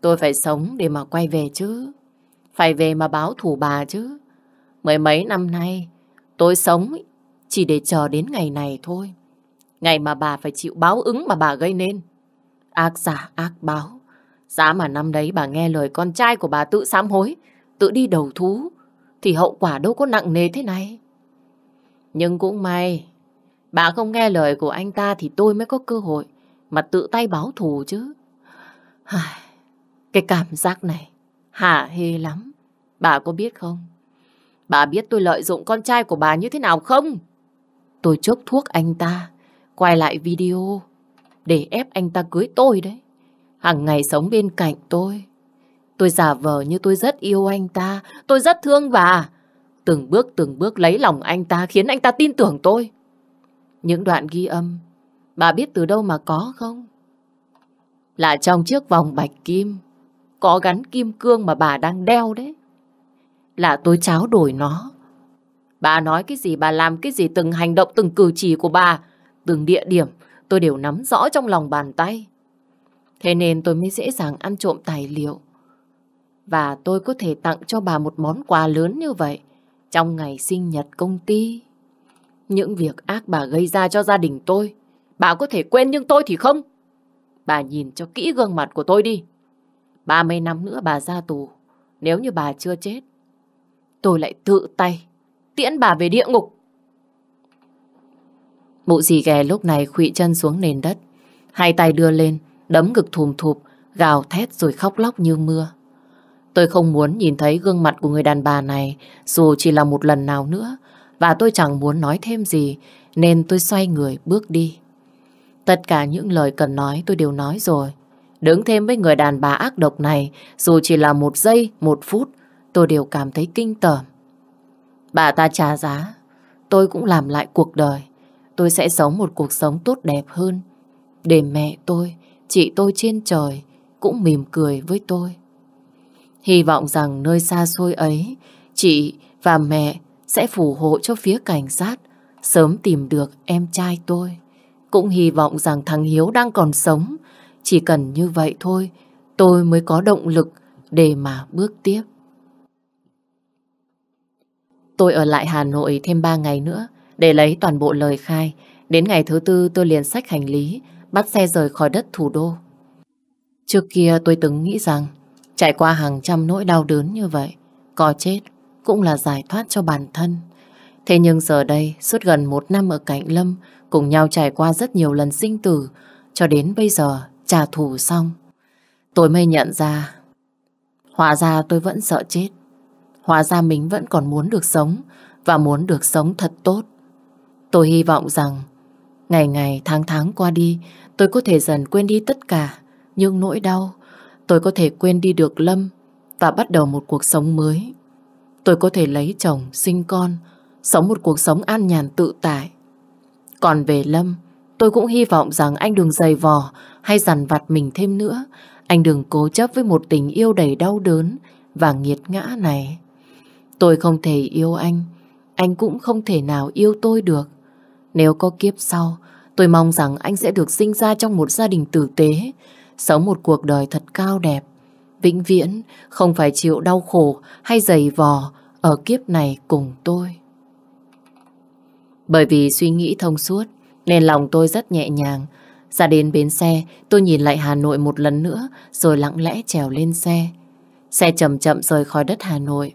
Tôi phải sống để mà quay về chứ. Phải về mà báo thủ bà chứ. mấy mấy năm nay, tôi sống chỉ để chờ đến ngày này thôi. Ngày mà bà phải chịu báo ứng mà bà gây nên. Ác giả, ác báo. Giá mà năm đấy bà nghe lời con trai của bà tự sám hối, tự đi đầu thú, thì hậu quả đâu có nặng nề thế này. Nhưng cũng may, Bà không nghe lời của anh ta thì tôi mới có cơ hội mà tự tay báo thù chứ. Cái cảm giác này hả hê lắm. Bà có biết không? Bà biết tôi lợi dụng con trai của bà như thế nào không? Tôi chốc thuốc anh ta, quay lại video để ép anh ta cưới tôi đấy. Hàng ngày sống bên cạnh tôi. Tôi giả vờ như tôi rất yêu anh ta, tôi rất thương bà. Từng bước từng bước lấy lòng anh ta khiến anh ta tin tưởng tôi. Những đoạn ghi âm, bà biết từ đâu mà có không? Là trong chiếc vòng bạch kim, có gắn kim cương mà bà đang đeo đấy. Là tôi cháo đổi nó. Bà nói cái gì, bà làm cái gì, từng hành động, từng cử chỉ của bà, từng địa điểm, tôi đều nắm rõ trong lòng bàn tay. Thế nên tôi mới dễ dàng ăn trộm tài liệu. Và tôi có thể tặng cho bà một món quà lớn như vậy trong ngày sinh nhật công ty. Những việc ác bà gây ra cho gia đình tôi, bà có thể quên nhưng tôi thì không. Bà nhìn cho kỹ gương mặt của tôi đi. 30 năm nữa bà ra tù, nếu như bà chưa chết, tôi lại tự tay tiễn bà về địa ngục. Mụ dì ghè lúc này khụy chân xuống nền đất, hai tay đưa lên, đấm ngực thùm thụp, gào thét rồi khóc lóc như mưa. Tôi không muốn nhìn thấy gương mặt của người đàn bà này dù chỉ là một lần nào nữa, và tôi chẳng muốn nói thêm gì nên tôi xoay người bước đi. Tất cả những lời cần nói tôi đều nói rồi. Đứng thêm với người đàn bà ác độc này dù chỉ là một giây, một phút tôi đều cảm thấy kinh tởm. Bà ta trả giá, tôi cũng làm lại cuộc đời. Tôi sẽ sống một cuộc sống tốt đẹp hơn. Để mẹ tôi, chị tôi trên trời cũng mỉm cười với tôi. Hy vọng rằng nơi xa xôi ấy, chị và mẹ sẽ phù hộ cho phía cảnh sát sớm tìm được em trai tôi. Cũng hy vọng rằng thằng Hiếu đang còn sống. Chỉ cần như vậy thôi, tôi mới có động lực để mà bước tiếp. Tôi ở lại Hà Nội thêm 3 ngày nữa để lấy toàn bộ lời khai. Đến ngày thứ tư tôi liền sách hành lý, bắt xe rời khỏi đất thủ đô. Trước kia tôi từng nghĩ rằng trải qua hàng trăm nỗi đau đớn như vậy, có chết cũng là giải thoát cho bản thân. Thế nhưng giờ đây, suốt gần một năm ở cạnh Lâm, cùng nhau trải qua rất nhiều lần sinh tử, cho đến bây giờ trả thù xong. Tôi mới nhận ra, hóa ra tôi vẫn sợ chết. Hóa ra mình vẫn còn muốn được sống, và muốn được sống thật tốt. Tôi hy vọng rằng, ngày ngày tháng tháng qua đi, tôi có thể dần quên đi tất cả, những nỗi đau, tôi có thể quên đi được Lâm và bắt đầu một cuộc sống mới tôi có thể lấy chồng, sinh con, sống một cuộc sống an nhàn tự tại. Còn về Lâm, tôi cũng hy vọng rằng anh đừng dày vò hay dằn vặt mình thêm nữa. Anh đừng cố chấp với một tình yêu đầy đau đớn và nghiệt ngã này. Tôi không thể yêu anh, anh cũng không thể nào yêu tôi được. Nếu có kiếp sau, tôi mong rằng anh sẽ được sinh ra trong một gia đình tử tế, sống một cuộc đời thật cao đẹp vĩnh viễn không phải chịu đau khổ hay dày vò ở kiếp này cùng tôi. Bởi vì suy nghĩ thông suốt nên lòng tôi rất nhẹ nhàng. Ra đến bến xe, tôi nhìn lại Hà Nội một lần nữa rồi lặng lẽ trèo lên xe. Xe chậm chậm rời khỏi đất Hà Nội.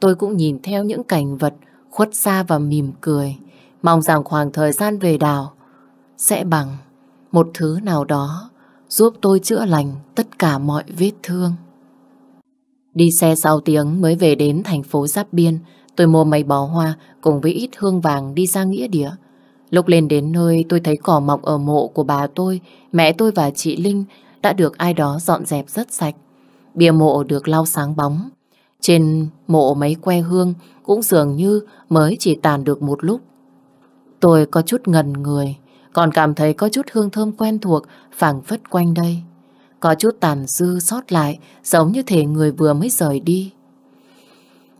Tôi cũng nhìn theo những cảnh vật khuất xa và mỉm cười, mong rằng khoảng thời gian về đảo sẽ bằng một thứ nào đó giúp tôi chữa lành tất cả mọi vết thương. Đi xe sau tiếng mới về đến thành phố Giáp Biên, tôi mua mấy bó hoa cùng với ít hương vàng đi ra nghĩa địa. Lúc lên đến nơi tôi thấy cỏ mọc ở mộ của bà tôi, mẹ tôi và chị Linh đã được ai đó dọn dẹp rất sạch. Bia mộ được lau sáng bóng. Trên mộ mấy que hương cũng dường như mới chỉ tàn được một lúc. Tôi có chút ngần người còn cảm thấy có chút hương thơm quen thuộc phảng phất quanh đây. Có chút tàn dư sót lại, giống như thể người vừa mới rời đi.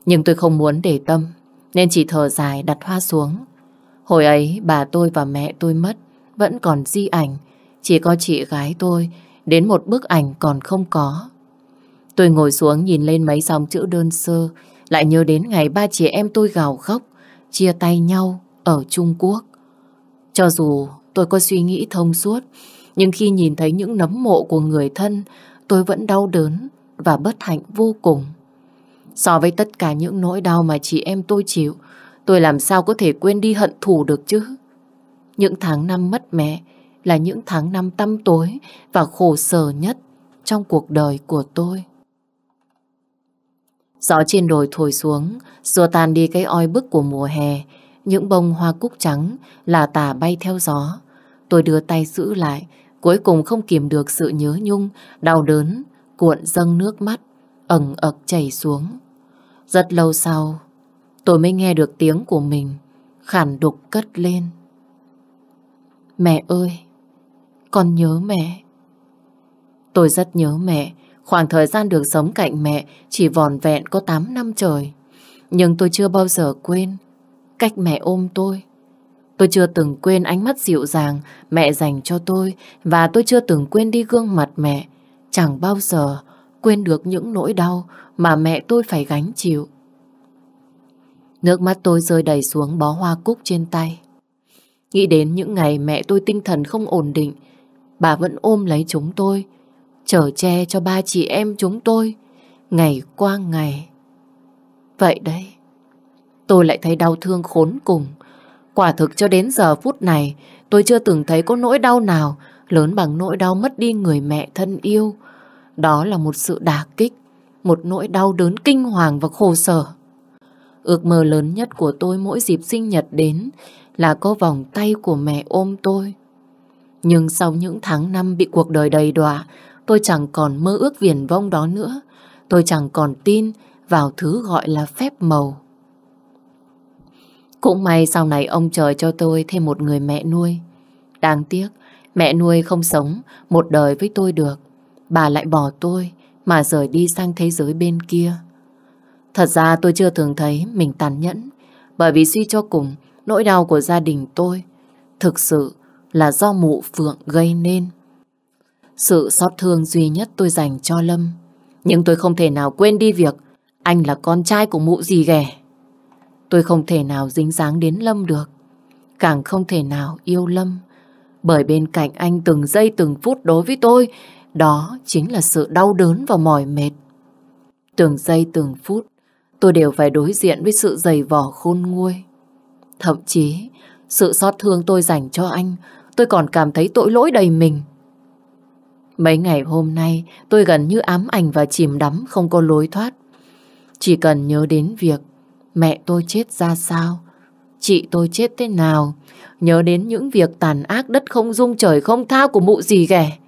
Nhưng tôi không muốn để tâm, nên chỉ thở dài đặt hoa xuống. Hồi ấy, bà tôi và mẹ tôi mất, vẫn còn di ảnh. Chỉ có chị gái tôi, đến một bức ảnh còn không có. Tôi ngồi xuống nhìn lên mấy dòng chữ đơn sơ, lại nhớ đến ngày ba chị em tôi gào khóc, chia tay nhau ở Trung Quốc. Cho dù Tôi có suy nghĩ thông suốt, nhưng khi nhìn thấy những nấm mộ của người thân, tôi vẫn đau đớn và bất hạnh vô cùng. So với tất cả những nỗi đau mà chị em tôi chịu, tôi làm sao có thể quên đi hận thù được chứ? Những tháng năm mất mẹ là những tháng năm tăm tối và khổ sở nhất trong cuộc đời của tôi. Gió trên đồi thổi xuống, xua tan đi cái oi bức của mùa hè, những bông hoa cúc trắng là tà bay theo gió. Tôi đưa tay giữ lại, cuối cùng không kiềm được sự nhớ nhung, đau đớn, cuộn dâng nước mắt, ẩn ực chảy xuống. Rất lâu sau, tôi mới nghe được tiếng của mình, khản đục cất lên. Mẹ ơi, con nhớ mẹ. Tôi rất nhớ mẹ, khoảng thời gian được sống cạnh mẹ chỉ vòn vẹn có 8 năm trời. Nhưng tôi chưa bao giờ quên cách mẹ ôm tôi, Tôi chưa từng quên ánh mắt dịu dàng mẹ dành cho tôi và tôi chưa từng quên đi gương mặt mẹ. Chẳng bao giờ quên được những nỗi đau mà mẹ tôi phải gánh chịu. Nước mắt tôi rơi đầy xuống bó hoa cúc trên tay. Nghĩ đến những ngày mẹ tôi tinh thần không ổn định, bà vẫn ôm lấy chúng tôi, chở che cho ba chị em chúng tôi, ngày qua ngày. Vậy đấy, tôi lại thấy đau thương khốn cùng Quả thực cho đến giờ phút này, tôi chưa từng thấy có nỗi đau nào lớn bằng nỗi đau mất đi người mẹ thân yêu. Đó là một sự đả kích, một nỗi đau đớn kinh hoàng và khổ sở. Ước mơ lớn nhất của tôi mỗi dịp sinh nhật đến là có vòng tay của mẹ ôm tôi. Nhưng sau những tháng năm bị cuộc đời đầy đọa, tôi chẳng còn mơ ước viển vông đó nữa. Tôi chẳng còn tin vào thứ gọi là phép màu. Cũng may sau này ông trời cho tôi thêm một người mẹ nuôi. Đáng tiếc, mẹ nuôi không sống một đời với tôi được. Bà lại bỏ tôi mà rời đi sang thế giới bên kia. Thật ra tôi chưa thường thấy mình tàn nhẫn. Bởi vì suy cho cùng, nỗi đau của gia đình tôi thực sự là do mụ Phượng gây nên. Sự xót thương duy nhất tôi dành cho Lâm. Nhưng tôi không thể nào quên đi việc anh là con trai của mụ gì ghẻ. Tôi không thể nào dính dáng đến Lâm được. Càng không thể nào yêu Lâm. Bởi bên cạnh anh từng giây từng phút đối với tôi, đó chính là sự đau đớn và mỏi mệt. Từng giây từng phút, tôi đều phải đối diện với sự dày vỏ khôn nguôi. Thậm chí, sự xót thương tôi dành cho anh, tôi còn cảm thấy tội lỗi đầy mình. Mấy ngày hôm nay, tôi gần như ám ảnh và chìm đắm không có lối thoát. Chỉ cần nhớ đến việc mẹ tôi chết ra sao, chị tôi chết thế nào, nhớ đến những việc tàn ác đất không dung trời không tha của mụ gì ghẻ.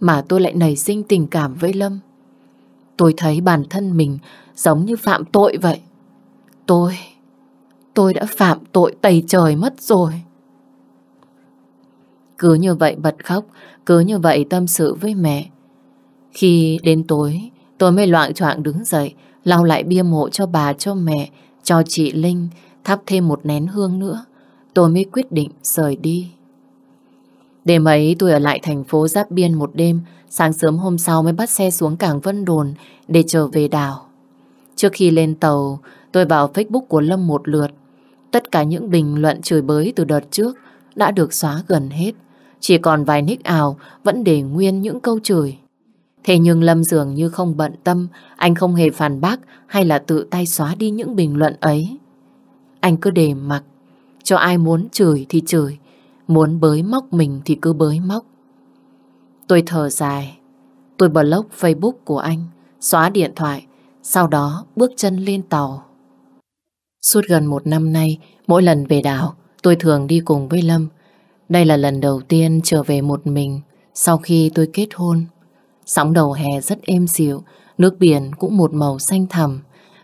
Mà tôi lại nảy sinh tình cảm với Lâm. Tôi thấy bản thân mình giống như phạm tội vậy. Tôi, tôi đã phạm tội tày trời mất rồi. Cứ như vậy bật khóc, cứ như vậy tâm sự với mẹ. Khi đến tối, tôi mới loạn choạng đứng dậy, lau lại bia mộ cho bà cho mẹ, cho chị Linh thắp thêm một nén hương nữa, tôi mới quyết định rời đi. Đêm ấy tôi ở lại thành phố Giáp Biên một đêm, sáng sớm hôm sau mới bắt xe xuống cảng Vân Đồn để trở về đảo. Trước khi lên tàu, tôi vào Facebook của Lâm một lượt. Tất cả những bình luận chửi bới từ đợt trước đã được xóa gần hết. Chỉ còn vài nick ảo vẫn để nguyên những câu chửi. Thế nhưng Lâm dường như không bận tâm, anh không hề phản bác hay là tự tay xóa đi những bình luận ấy. Anh cứ để mặc, cho ai muốn chửi thì chửi, muốn bới móc mình thì cứ bới móc. Tôi thở dài, tôi block Facebook của anh, xóa điện thoại, sau đó bước chân lên tàu. Suốt gần một năm nay, mỗi lần về đảo, tôi thường đi cùng với Lâm. Đây là lần đầu tiên trở về một mình sau khi tôi kết hôn. Sóng đầu hè rất êm dịu, nước biển cũng một màu xanh thẳm.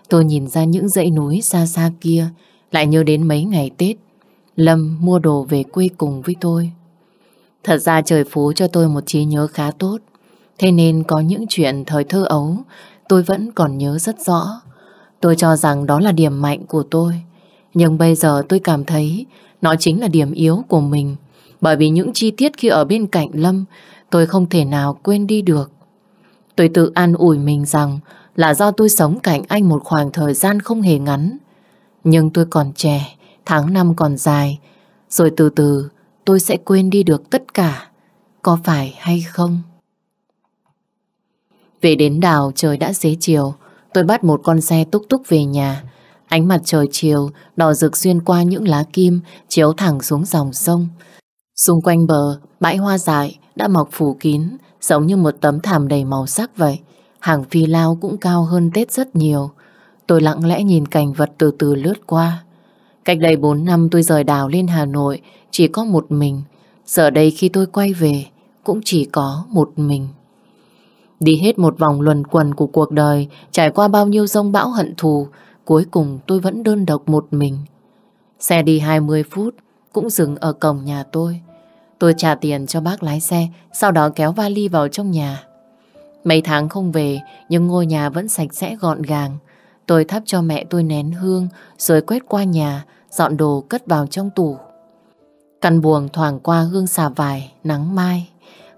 Tôi nhìn ra những dãy núi xa xa kia, lại nhớ đến mấy ngày Tết. Lâm mua đồ về quê cùng với tôi. Thật ra trời phú cho tôi một trí nhớ khá tốt. Thế nên có những chuyện thời thơ ấu tôi vẫn còn nhớ rất rõ. Tôi cho rằng đó là điểm mạnh của tôi. Nhưng bây giờ tôi cảm thấy nó chính là điểm yếu của mình. Bởi vì những chi tiết khi ở bên cạnh Lâm tôi không thể nào quên đi được. Tôi tự an ủi mình rằng là do tôi sống cạnh anh một khoảng thời gian không hề ngắn. Nhưng tôi còn trẻ, tháng năm còn dài, rồi từ từ tôi sẽ quên đi được tất cả, có phải hay không? Về đến đảo trời đã xế chiều, tôi bắt một con xe túc túc về nhà. Ánh mặt trời chiều đỏ rực xuyên qua những lá kim chiếu thẳng xuống dòng sông. Xung quanh bờ, bãi hoa dại đã mọc phủ kín, giống như một tấm thảm đầy màu sắc vậy. Hàng phi lao cũng cao hơn Tết rất nhiều. Tôi lặng lẽ nhìn cảnh vật từ từ lướt qua. Cách đây 4 năm tôi rời đảo lên Hà Nội, chỉ có một mình. Giờ đây khi tôi quay về, cũng chỉ có một mình. Đi hết một vòng luẩn quẩn của cuộc đời, trải qua bao nhiêu rông bão hận thù, cuối cùng tôi vẫn đơn độc một mình. Xe đi 20 phút, cũng dừng ở cổng nhà tôi. Tôi trả tiền cho bác lái xe, sau đó kéo vali vào trong nhà. Mấy tháng không về, nhưng ngôi nhà vẫn sạch sẽ gọn gàng. Tôi thắp cho mẹ tôi nén hương, rồi quét qua nhà, dọn đồ cất vào trong tủ. Căn buồng thoảng qua hương xà vải, nắng mai.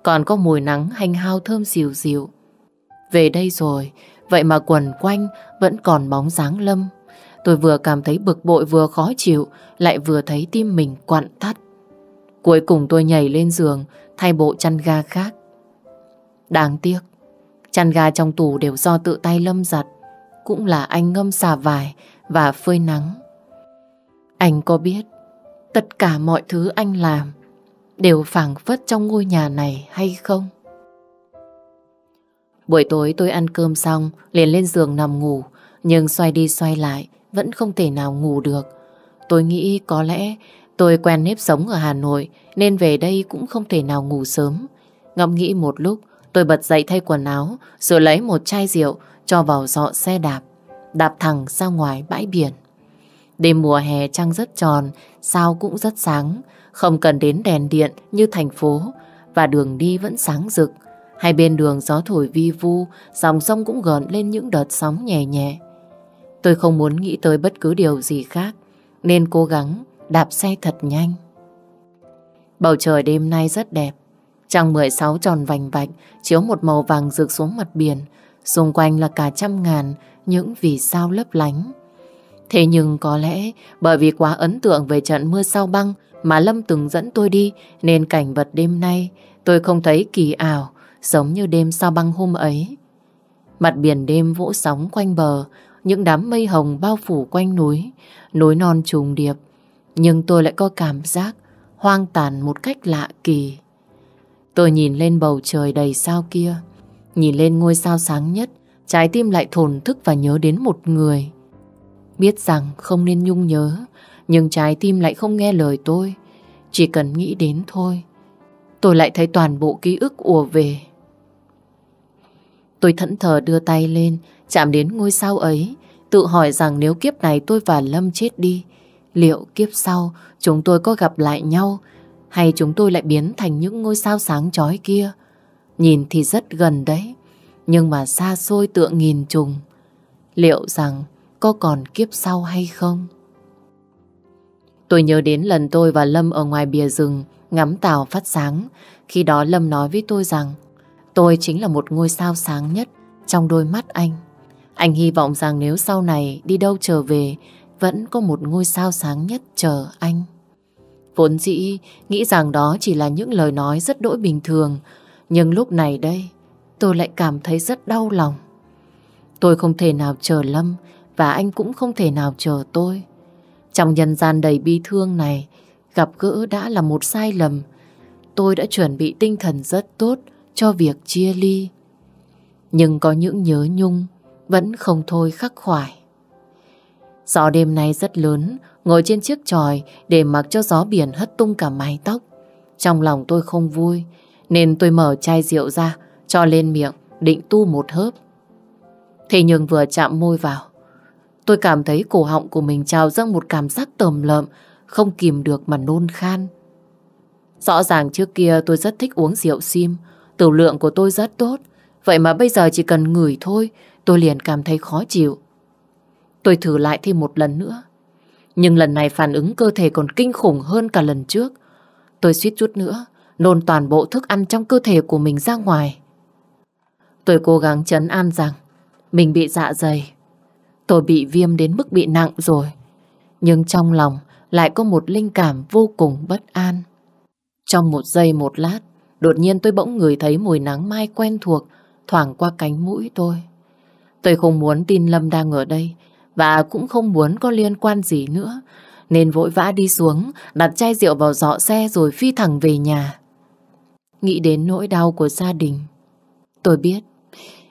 Còn có mùi nắng hành hao thơm dịu dịu. Về đây rồi, vậy mà quần quanh vẫn còn bóng dáng lâm. Tôi vừa cảm thấy bực bội vừa khó chịu, lại vừa thấy tim mình quặn thắt. Cuối cùng tôi nhảy lên giường thay bộ chăn ga khác. Đáng tiếc, chăn ga trong tủ đều do tự tay lâm giặt. Cũng là anh ngâm xà vải và phơi nắng. Anh có biết tất cả mọi thứ anh làm đều phảng phất trong ngôi nhà này hay không? Buổi tối tôi ăn cơm xong liền lên giường nằm ngủ nhưng xoay đi xoay lại vẫn không thể nào ngủ được. Tôi nghĩ có lẽ Tôi quen nếp sống ở Hà Nội nên về đây cũng không thể nào ngủ sớm. Ngẫm nghĩ một lúc, tôi bật dậy thay quần áo rồi lấy một chai rượu cho vào dọ xe đạp, đạp thẳng ra ngoài bãi biển. Đêm mùa hè trăng rất tròn, sao cũng rất sáng, không cần đến đèn điện như thành phố và đường đi vẫn sáng rực. Hai bên đường gió thổi vi vu, dòng sông cũng gợn lên những đợt sóng nhẹ nhẹ. Tôi không muốn nghĩ tới bất cứ điều gì khác, nên cố gắng đạp xe thật nhanh. Bầu trời đêm nay rất đẹp, trăng 16 tròn vành vạch chiếu một màu vàng rực xuống mặt biển, xung quanh là cả trăm ngàn những vì sao lấp lánh. Thế nhưng có lẽ bởi vì quá ấn tượng về trận mưa sao băng mà Lâm từng dẫn tôi đi nên cảnh vật đêm nay tôi không thấy kỳ ảo giống như đêm sao băng hôm ấy. Mặt biển đêm vỗ sóng quanh bờ, những đám mây hồng bao phủ quanh núi, núi non trùng điệp, nhưng tôi lại có cảm giác hoang tàn một cách lạ kỳ. Tôi nhìn lên bầu trời đầy sao kia, nhìn lên ngôi sao sáng nhất, trái tim lại thổn thức và nhớ đến một người. Biết rằng không nên nhung nhớ, nhưng trái tim lại không nghe lời tôi. Chỉ cần nghĩ đến thôi, tôi lại thấy toàn bộ ký ức ùa về. Tôi thẫn thờ đưa tay lên, chạm đến ngôi sao ấy, tự hỏi rằng nếu kiếp này tôi và Lâm chết đi, liệu kiếp sau chúng tôi có gặp lại nhau hay chúng tôi lại biến thành những ngôi sao sáng chói kia? Nhìn thì rất gần đấy, nhưng mà xa xôi tựa nghìn trùng. Liệu rằng có còn kiếp sau hay không? Tôi nhớ đến lần tôi và Lâm ở ngoài bìa rừng ngắm tàu phát sáng. Khi đó Lâm nói với tôi rằng tôi chính là một ngôi sao sáng nhất trong đôi mắt anh. Anh hy vọng rằng nếu sau này đi đâu trở về vẫn có một ngôi sao sáng nhất chờ anh. Vốn dĩ nghĩ rằng đó chỉ là những lời nói rất đỗi bình thường, nhưng lúc này đây tôi lại cảm thấy rất đau lòng. Tôi không thể nào chờ Lâm và anh cũng không thể nào chờ tôi. Trong nhân gian đầy bi thương này, gặp gỡ đã là một sai lầm. Tôi đã chuẩn bị tinh thần rất tốt cho việc chia ly. Nhưng có những nhớ nhung vẫn không thôi khắc khoải. Gió đêm nay rất lớn, ngồi trên chiếc tròi để mặc cho gió biển hất tung cả mái tóc. Trong lòng tôi không vui, nên tôi mở chai rượu ra, cho lên miệng, định tu một hớp. Thế nhưng vừa chạm môi vào, tôi cảm thấy cổ họng của mình trào dâng một cảm giác tầm lợm, không kìm được mà nôn khan. Rõ ràng trước kia tôi rất thích uống rượu sim, tiểu lượng của tôi rất tốt, vậy mà bây giờ chỉ cần ngửi thôi, tôi liền cảm thấy khó chịu. Tôi thử lại thêm một lần nữa. Nhưng lần này phản ứng cơ thể còn kinh khủng hơn cả lần trước. Tôi suýt chút nữa, nôn toàn bộ thức ăn trong cơ thể của mình ra ngoài. Tôi cố gắng chấn an rằng mình bị dạ dày. Tôi bị viêm đến mức bị nặng rồi. Nhưng trong lòng lại có một linh cảm vô cùng bất an. Trong một giây một lát, đột nhiên tôi bỗng ngửi thấy mùi nắng mai quen thuộc thoảng qua cánh mũi tôi. Tôi không muốn tin Lâm đang ở đây, và cũng không muốn có liên quan gì nữa. Nên vội vã đi xuống, đặt chai rượu vào giỏ xe rồi phi thẳng về nhà. Nghĩ đến nỗi đau của gia đình. Tôi biết,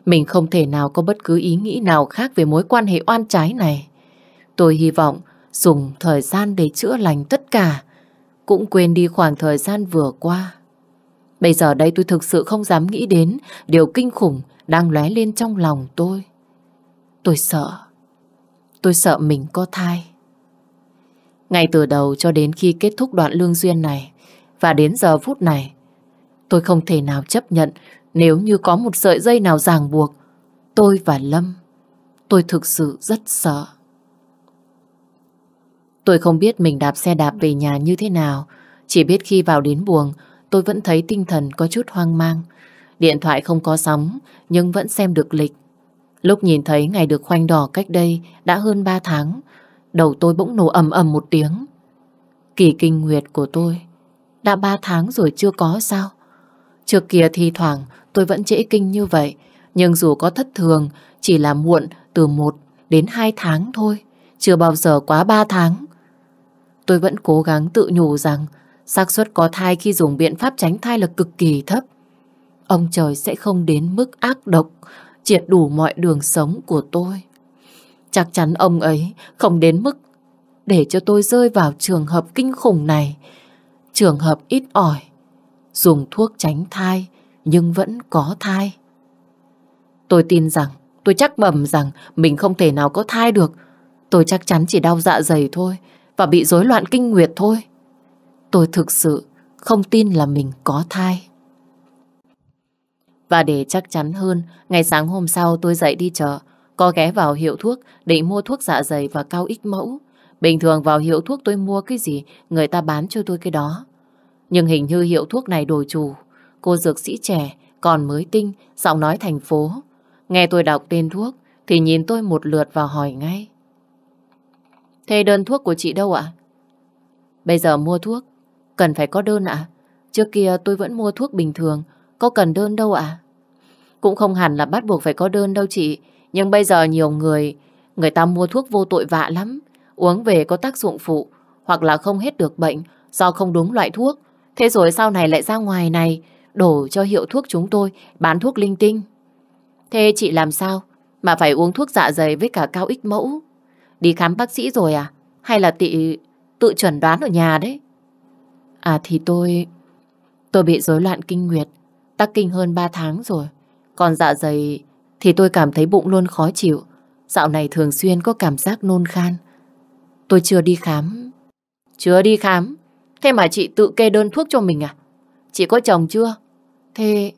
mình không thể nào có bất cứ ý nghĩ nào khác về mối quan hệ oan trái này. Tôi hy vọng dùng thời gian để chữa lành tất cả, cũng quên đi khoảng thời gian vừa qua. Bây giờ đây tôi thực sự không dám nghĩ đến điều kinh khủng đang lóe lên trong lòng tôi. Tôi sợ. Tôi sợ mình có thai. Ngay từ đầu cho đến khi kết thúc đoạn lương duyên này và đến giờ phút này, tôi không thể nào chấp nhận nếu như có một sợi dây nào ràng buộc tôi và Lâm. Tôi thực sự rất sợ. Tôi không biết mình đạp xe đạp về nhà như thế nào, chỉ biết khi vào đến buồng, tôi vẫn thấy tinh thần có chút hoang mang. Điện thoại không có sóng, nhưng vẫn xem được lịch. Lúc nhìn thấy ngày được khoanh đỏ cách đây đã hơn 3 tháng, đầu tôi bỗng nổ ầm ầm một tiếng. Kỳ kinh nguyệt của tôi đã 3 tháng rồi chưa có sao. Trước kia thi thoảng tôi vẫn trễ kinh như vậy, nhưng dù có thất thường chỉ là muộn từ 1 đến 2 tháng thôi, chưa bao giờ quá 3 tháng. Tôi vẫn cố gắng tự nhủ rằng xác suất có thai khi dùng biện pháp tránh thai là cực kỳ thấp. Ông trời sẽ không đến mức ác độc triệt đủ mọi đường sống của tôi. Chắc chắn ông ấy không đến mức để cho tôi rơi vào trường hợp kinh khủng này. Trường hợp ít ỏi, dùng thuốc tránh thai nhưng vẫn có thai. Tôi tin rằng, tôi chắc bẩm rằng mình không thể nào có thai được. Tôi chắc chắn chỉ đau dạ dày thôi và bị rối loạn kinh nguyệt thôi. Tôi thực sự không tin là mình có thai. Và để chắc chắn hơn, ngày sáng hôm sau tôi dậy đi chợ, có ghé vào hiệu thuốc để mua thuốc dạ dày và cao ích mẫu. Bình thường vào hiệu thuốc tôi mua cái gì, người ta bán cho tôi cái đó. Nhưng hình như hiệu thuốc này đổi chủ, cô dược sĩ trẻ, còn mới tinh, giọng nói thành phố. Nghe tôi đọc tên thuốc, thì nhìn tôi một lượt và hỏi ngay. Thế đơn thuốc của chị đâu ạ? Bây giờ mua thuốc, cần phải có đơn ạ. Trước kia tôi vẫn mua thuốc bình thường, có cần đơn đâu ạ? À? Cũng không hẳn là bắt buộc phải có đơn đâu chị. Nhưng bây giờ nhiều người, người ta mua thuốc vô tội vạ lắm. Uống về có tác dụng phụ, hoặc là không hết được bệnh do không đúng loại thuốc. Thế rồi sau này lại ra ngoài này, đổ cho hiệu thuốc chúng tôi bán thuốc linh tinh. Thế chị làm sao mà phải uống thuốc dạ dày với cả cao ích mẫu? Đi khám bác sĩ rồi à? Hay là tị tự chuẩn đoán ở nhà đấy? À thì tôi... Tôi bị rối loạn kinh nguyệt Tắc kinh hơn 3 tháng rồi. Còn dạ dày thì tôi cảm thấy bụng luôn khó chịu. Dạo này thường xuyên có cảm giác nôn khan. Tôi chưa đi khám. Chưa đi khám? Thế mà chị tự kê đơn thuốc cho mình à? Chị có chồng chưa? Thế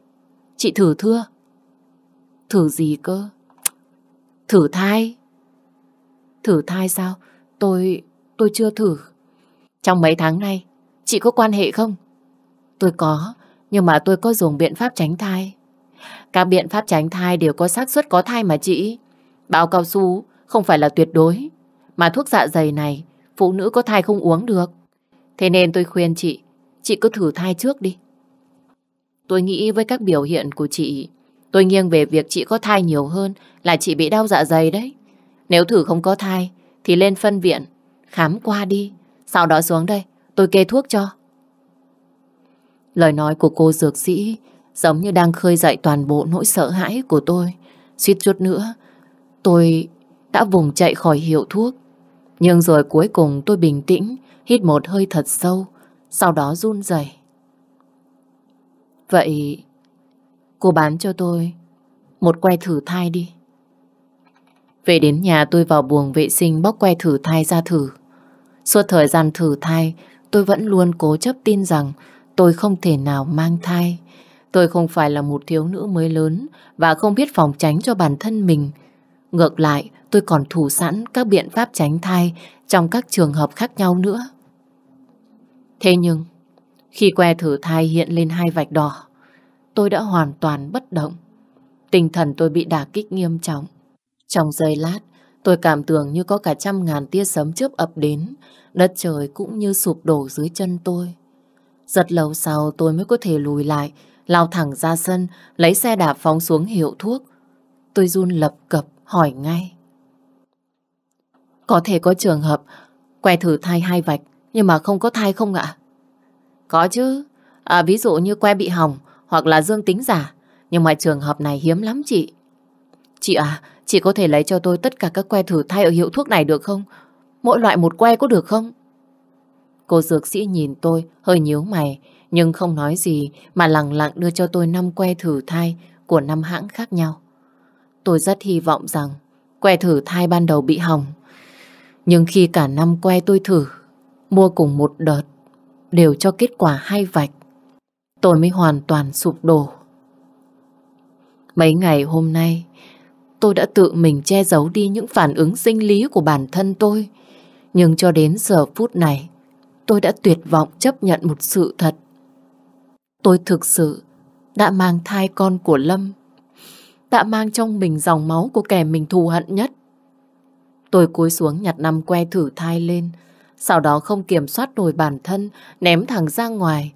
chị thử thưa. Thử gì cơ? Thử thai. Thử thai sao? Tôi... tôi chưa thử. Trong mấy tháng nay, chị có quan hệ không? Tôi có, nhưng mà tôi có dùng biện pháp tránh thai. Các biện pháp tránh thai đều có xác suất có thai mà chị. bao cao su không phải là tuyệt đối. Mà thuốc dạ dày này, phụ nữ có thai không uống được. Thế nên tôi khuyên chị, chị cứ thử thai trước đi. Tôi nghĩ với các biểu hiện của chị, tôi nghiêng về việc chị có thai nhiều hơn là chị bị đau dạ dày đấy. Nếu thử không có thai, thì lên phân viện, khám qua đi. Sau đó xuống đây, tôi kê thuốc cho. Lời nói của cô dược sĩ giống như đang khơi dậy toàn bộ nỗi sợ hãi của tôi. Suýt chút nữa, tôi đã vùng chạy khỏi hiệu thuốc. Nhưng rồi cuối cùng tôi bình tĩnh, hít một hơi thật sâu, sau đó run rẩy. Vậy, cô bán cho tôi một que thử thai đi. Về đến nhà tôi vào buồng vệ sinh bóc que thử thai ra thử. Suốt thời gian thử thai, tôi vẫn luôn cố chấp tin rằng Tôi không thể nào mang thai. Tôi không phải là một thiếu nữ mới lớn và không biết phòng tránh cho bản thân mình. Ngược lại, tôi còn thủ sẵn các biện pháp tránh thai trong các trường hợp khác nhau nữa. Thế nhưng, khi que thử thai hiện lên hai vạch đỏ, tôi đã hoàn toàn bất động. Tinh thần tôi bị đả kích nghiêm trọng. Trong giây lát, tôi cảm tưởng như có cả trăm ngàn tia sấm chớp ập đến, đất trời cũng như sụp đổ dưới chân tôi. Rất lâu sau tôi mới có thể lùi lại, lao thẳng ra sân, lấy xe đạp phóng xuống hiệu thuốc. Tôi run lập cập, hỏi ngay. Có thể có trường hợp que thử thai hai vạch, nhưng mà không có thai không ạ? Có chứ, à, ví dụ như que bị hỏng hoặc là dương tính giả, nhưng mà trường hợp này hiếm lắm chị. Chị à, chị có thể lấy cho tôi tất cả các que thử thai ở hiệu thuốc này được không? Mỗi loại một que có được không? Cô dược sĩ nhìn tôi, hơi nhíu mày, nhưng không nói gì mà lặng lặng đưa cho tôi năm que thử thai của năm hãng khác nhau. Tôi rất hy vọng rằng que thử thai ban đầu bị hỏng. Nhưng khi cả năm que tôi thử, mua cùng một đợt, đều cho kết quả hai vạch. Tôi mới hoàn toàn sụp đổ. Mấy ngày hôm nay, tôi đã tự mình che giấu đi những phản ứng sinh lý của bản thân tôi. Nhưng cho đến giờ phút này, tôi đã tuyệt vọng chấp nhận một sự thật. Tôi thực sự đã mang thai con của Lâm, đã mang trong mình dòng máu của kẻ mình thù hận nhất. Tôi cúi xuống nhặt năm que thử thai lên, sau đó không kiểm soát nổi bản thân, ném thẳng ra ngoài,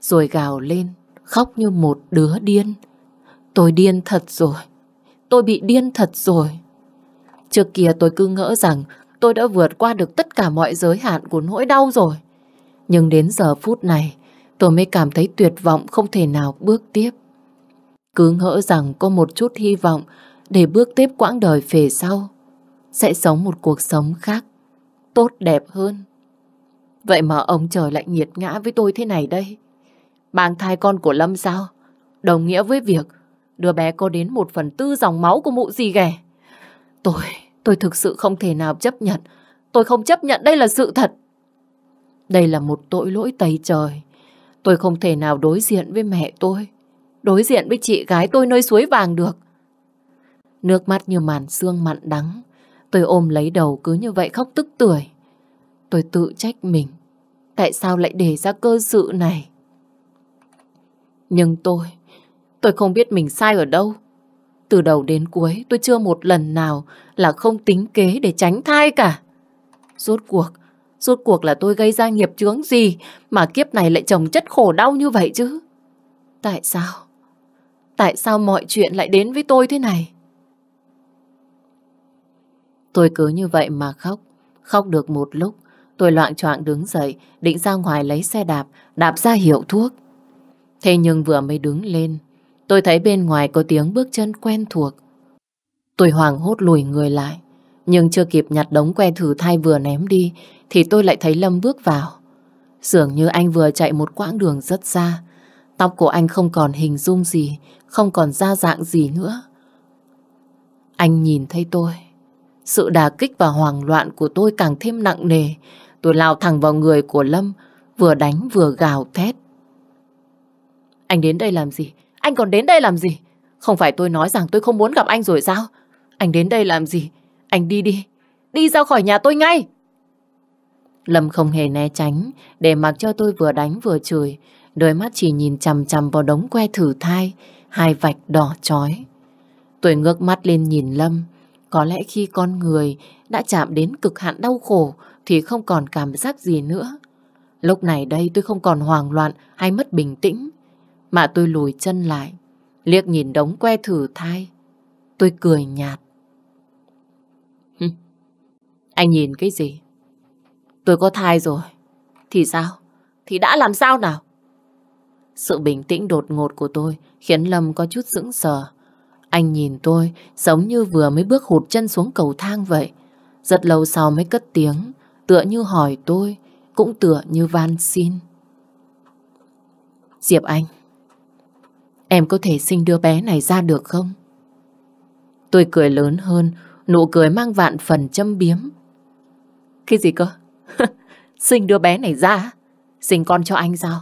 rồi gào lên, khóc như một đứa điên. Tôi điên thật rồi, tôi bị điên thật rồi. Trước kia tôi cứ ngỡ rằng tôi đã vượt qua được tất cả mọi giới hạn của nỗi đau rồi. Nhưng đến giờ phút này, tôi mới cảm thấy tuyệt vọng không thể nào bước tiếp. Cứ ngỡ rằng có một chút hy vọng để bước tiếp quãng đời về sau, sẽ sống một cuộc sống khác, tốt đẹp hơn. Vậy mà ông trời lại nhiệt ngã với tôi thế này đây. Mang thai con của Lâm sao? Đồng nghĩa với việc đứa bé có đến một phần tư dòng máu của mụ gì ghẻ. Tôi... Tôi thực sự không thể nào chấp nhận. Tôi không chấp nhận đây là sự thật. Đây là một tội lỗi tày trời. Tôi không thể nào đối diện với mẹ tôi. Đối diện với chị gái tôi nơi suối vàng được. Nước mắt như màn xương mặn đắng. Tôi ôm lấy đầu cứ như vậy khóc tức tuổi, Tôi tự trách mình. Tại sao lại để ra cơ sự này? Nhưng tôi, tôi không biết mình sai ở đâu. Từ đầu đến cuối tôi chưa một lần nào là không tính kế để tránh thai cả. Rốt cuộc, rốt cuộc là tôi gây ra nghiệp chướng gì mà kiếp này lại chồng chất khổ đau như vậy chứ? Tại sao? Tại sao mọi chuyện lại đến với tôi thế này? Tôi cứ như vậy mà khóc, khóc được một lúc. Tôi loạn choạng đứng dậy, định ra ngoài lấy xe đạp, đạp ra hiệu thuốc. Thế nhưng vừa mới đứng lên, Tôi thấy bên ngoài có tiếng bước chân quen thuộc. Tôi hoảng hốt lùi người lại. Nhưng chưa kịp nhặt đống que thử thai vừa ném đi thì tôi lại thấy Lâm bước vào. Dường như anh vừa chạy một quãng đường rất xa. Tóc của anh không còn hình dung gì, không còn da dạng gì nữa. Anh nhìn thấy tôi. Sự đà kích và hoảng loạn của tôi càng thêm nặng nề. Tôi lao thẳng vào người của Lâm, vừa đánh vừa gào thét. Anh đến đây làm gì? Anh còn đến đây làm gì? Không phải tôi nói rằng tôi không muốn gặp anh rồi sao? Anh đến đây làm gì? Anh đi đi. Đi ra khỏi nhà tôi ngay. Lâm không hề né tránh, để mặc cho tôi vừa đánh vừa chửi. Đôi mắt chỉ nhìn chằm chằm vào đống que thử thai, hai vạch đỏ chói. Tôi ngước mắt lên nhìn Lâm. Có lẽ khi con người đã chạm đến cực hạn đau khổ thì không còn cảm giác gì nữa. Lúc này đây tôi không còn hoang loạn hay mất bình tĩnh mà tôi lùi chân lại, liếc nhìn đống que thử thai. Tôi cười nhạt. Anh nhìn cái gì? Tôi có thai rồi. Thì sao? Thì đã làm sao nào? Sự bình tĩnh đột ngột của tôi khiến Lâm có chút sững sờ. Anh nhìn tôi giống như vừa mới bước hụt chân xuống cầu thang vậy. giật lâu sau mới cất tiếng, tựa như hỏi tôi, cũng tựa như van xin. Diệp Anh, Em có thể sinh đứa bé này ra được không? Tôi cười lớn hơn, nụ cười mang vạn phần châm biếm. Cái gì cơ? sinh đứa bé này ra? Sinh con cho anh sao?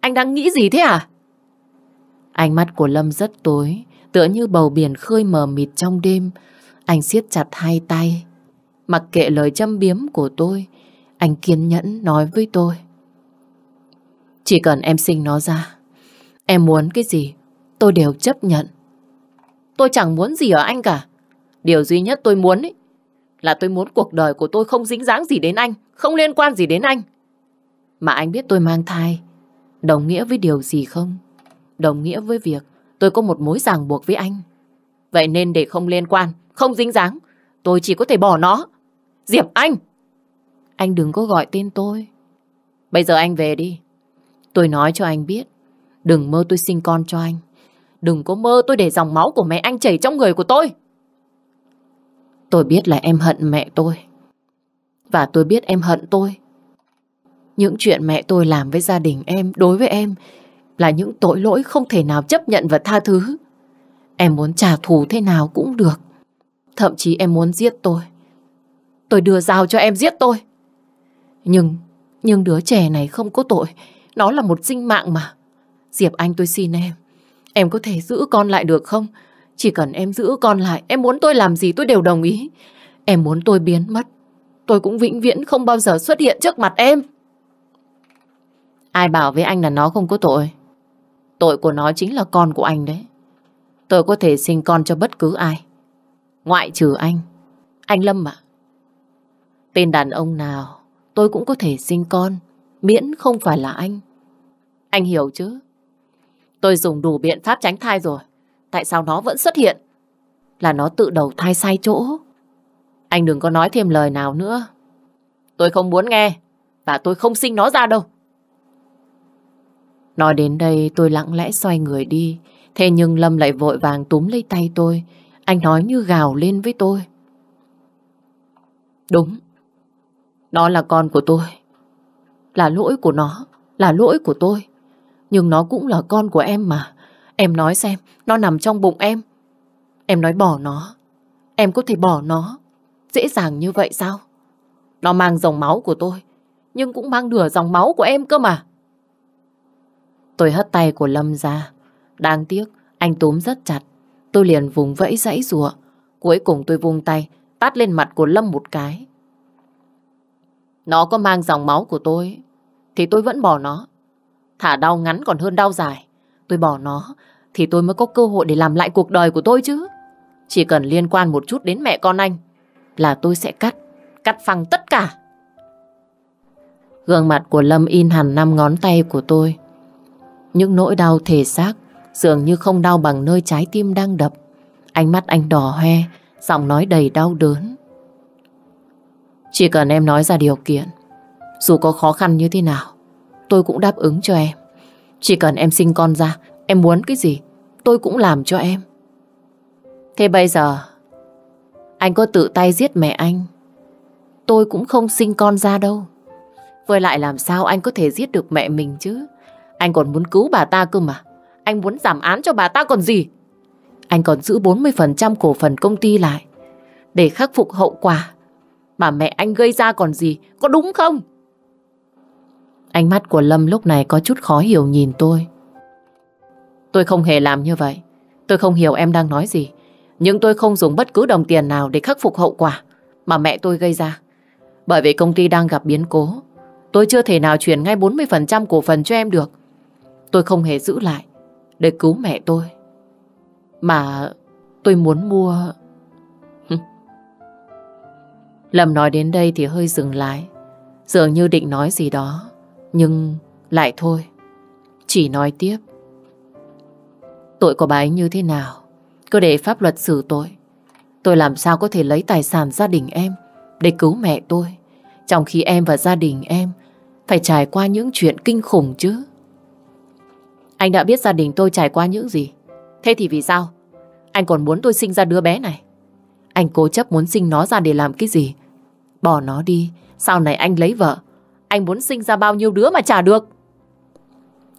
Anh đang nghĩ gì thế à? Ánh mắt của Lâm rất tối, tựa như bầu biển khơi mờ mịt trong đêm. Anh siết chặt hai tay. Mặc kệ lời châm biếm của tôi, anh kiên nhẫn nói với tôi. Chỉ cần em sinh nó ra, Em muốn cái gì, tôi đều chấp nhận. Tôi chẳng muốn gì ở anh cả. Điều duy nhất tôi muốn ấy, là tôi muốn cuộc đời của tôi không dính dáng gì đến anh, không liên quan gì đến anh. Mà anh biết tôi mang thai, đồng nghĩa với điều gì không? Đồng nghĩa với việc tôi có một mối ràng buộc với anh. Vậy nên để không liên quan, không dính dáng, tôi chỉ có thể bỏ nó. Diệp Anh! Anh đừng có gọi tên tôi. Bây giờ anh về đi. Tôi nói cho anh biết, Đừng mơ tôi sinh con cho anh. Đừng có mơ tôi để dòng máu của mẹ anh chảy trong người của tôi. Tôi biết là em hận mẹ tôi. Và tôi biết em hận tôi. Những chuyện mẹ tôi làm với gia đình em, đối với em, là những tội lỗi không thể nào chấp nhận và tha thứ. Em muốn trả thù thế nào cũng được. Thậm chí em muốn giết tôi. Tôi đưa dao cho em giết tôi. Nhưng, nhưng đứa trẻ này không có tội. Nó là một sinh mạng mà. Diệp Anh tôi xin em, em có thể giữ con lại được không? Chỉ cần em giữ con lại, em muốn tôi làm gì tôi đều đồng ý. Em muốn tôi biến mất, tôi cũng vĩnh viễn không bao giờ xuất hiện trước mặt em. Ai bảo với anh là nó không có tội? Tội của nó chính là con của anh đấy. Tôi có thể sinh con cho bất cứ ai. Ngoại trừ anh. Anh Lâm ạ. Tên đàn ông nào tôi cũng có thể sinh con, miễn không phải là anh. Anh hiểu chứ? Tôi dùng đủ biện pháp tránh thai rồi. Tại sao nó vẫn xuất hiện? Là nó tự đầu thai sai chỗ. Anh đừng có nói thêm lời nào nữa. Tôi không muốn nghe. Và tôi không sinh nó ra đâu. Nói đến đây tôi lặng lẽ xoay người đi. Thế nhưng Lâm lại vội vàng túm lấy tay tôi. Anh nói như gào lên với tôi. Đúng. Nó là con của tôi. Là lỗi của nó. Là lỗi của tôi. Nhưng nó cũng là con của em mà. Em nói xem, nó nằm trong bụng em. Em nói bỏ nó. Em có thể bỏ nó. Dễ dàng như vậy sao? Nó mang dòng máu của tôi, nhưng cũng mang nửa dòng máu của em cơ mà. Tôi hất tay của Lâm ra. Đáng tiếc, anh túm rất chặt. Tôi liền vùng vẫy dãy rùa. Cuối cùng tôi vung tay, tát lên mặt của Lâm một cái. Nó có mang dòng máu của tôi, thì tôi vẫn bỏ nó. Thả đau ngắn còn hơn đau dài. Tôi bỏ nó thì tôi mới có cơ hội để làm lại cuộc đời của tôi chứ. Chỉ cần liên quan một chút đến mẹ con anh là tôi sẽ cắt, cắt phăng tất cả. Gương mặt của Lâm in hẳn năm ngón tay của tôi. Những nỗi đau thể xác dường như không đau bằng nơi trái tim đang đập. Ánh mắt anh đỏ hoe, giọng nói đầy đau đớn. Chỉ cần em nói ra điều kiện, dù có khó khăn như thế nào, tôi cũng đáp ứng cho em. Chỉ cần em sinh con ra, em muốn cái gì, tôi cũng làm cho em. Thế bây giờ, anh có tự tay giết mẹ anh, tôi cũng không sinh con ra đâu. Với lại làm sao anh có thể giết được mẹ mình chứ? Anh còn muốn cứu bà ta cơ mà. Anh muốn giảm án cho bà ta còn gì? Anh còn giữ 40% cổ phần công ty lại để khắc phục hậu quả mà mẹ anh gây ra còn gì, có đúng không? Ánh mắt của Lâm lúc này có chút khó hiểu nhìn tôi. Tôi không hề làm như vậy. Tôi không hiểu em đang nói gì. Nhưng tôi không dùng bất cứ đồng tiền nào để khắc phục hậu quả mà mẹ tôi gây ra. Bởi vì công ty đang gặp biến cố. Tôi chưa thể nào chuyển ngay 40% cổ phần cho em được. Tôi không hề giữ lại để cứu mẹ tôi. Mà tôi muốn mua... Lâm nói đến đây thì hơi dừng lại. Dường như định nói gì đó. Nhưng lại thôi, chỉ nói tiếp. Tội của bà ấy như thế nào, cứ để pháp luật xử tội. Tôi làm sao có thể lấy tài sản gia đình em để cứu mẹ tôi, trong khi em và gia đình em phải trải qua những chuyện kinh khủng chứ. Anh đã biết gia đình tôi trải qua những gì. Thế thì vì sao? Anh còn muốn tôi sinh ra đứa bé này. Anh cố chấp muốn sinh nó ra để làm cái gì? Bỏ nó đi, sau này anh lấy vợ, anh muốn sinh ra bao nhiêu đứa mà trả được.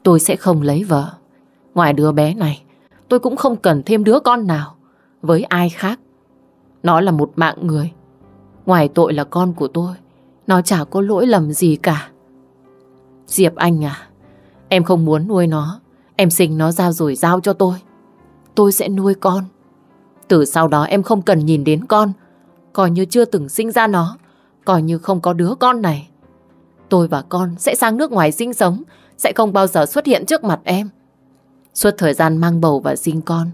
Tôi sẽ không lấy vợ. Ngoài đứa bé này, tôi cũng không cần thêm đứa con nào với ai khác. Nó là một mạng người. Ngoài tội là con của tôi, nó chả có lỗi lầm gì cả. Diệp Anh à, em không muốn nuôi nó. Em sinh nó ra rồi giao cho tôi. Tôi sẽ nuôi con. Từ sau đó em không cần nhìn đến con. Coi như chưa từng sinh ra nó. Coi như không có đứa con này. Tôi và con sẽ sang nước ngoài sinh sống, sẽ không bao giờ xuất hiện trước mặt em. Suốt thời gian mang bầu và sinh con,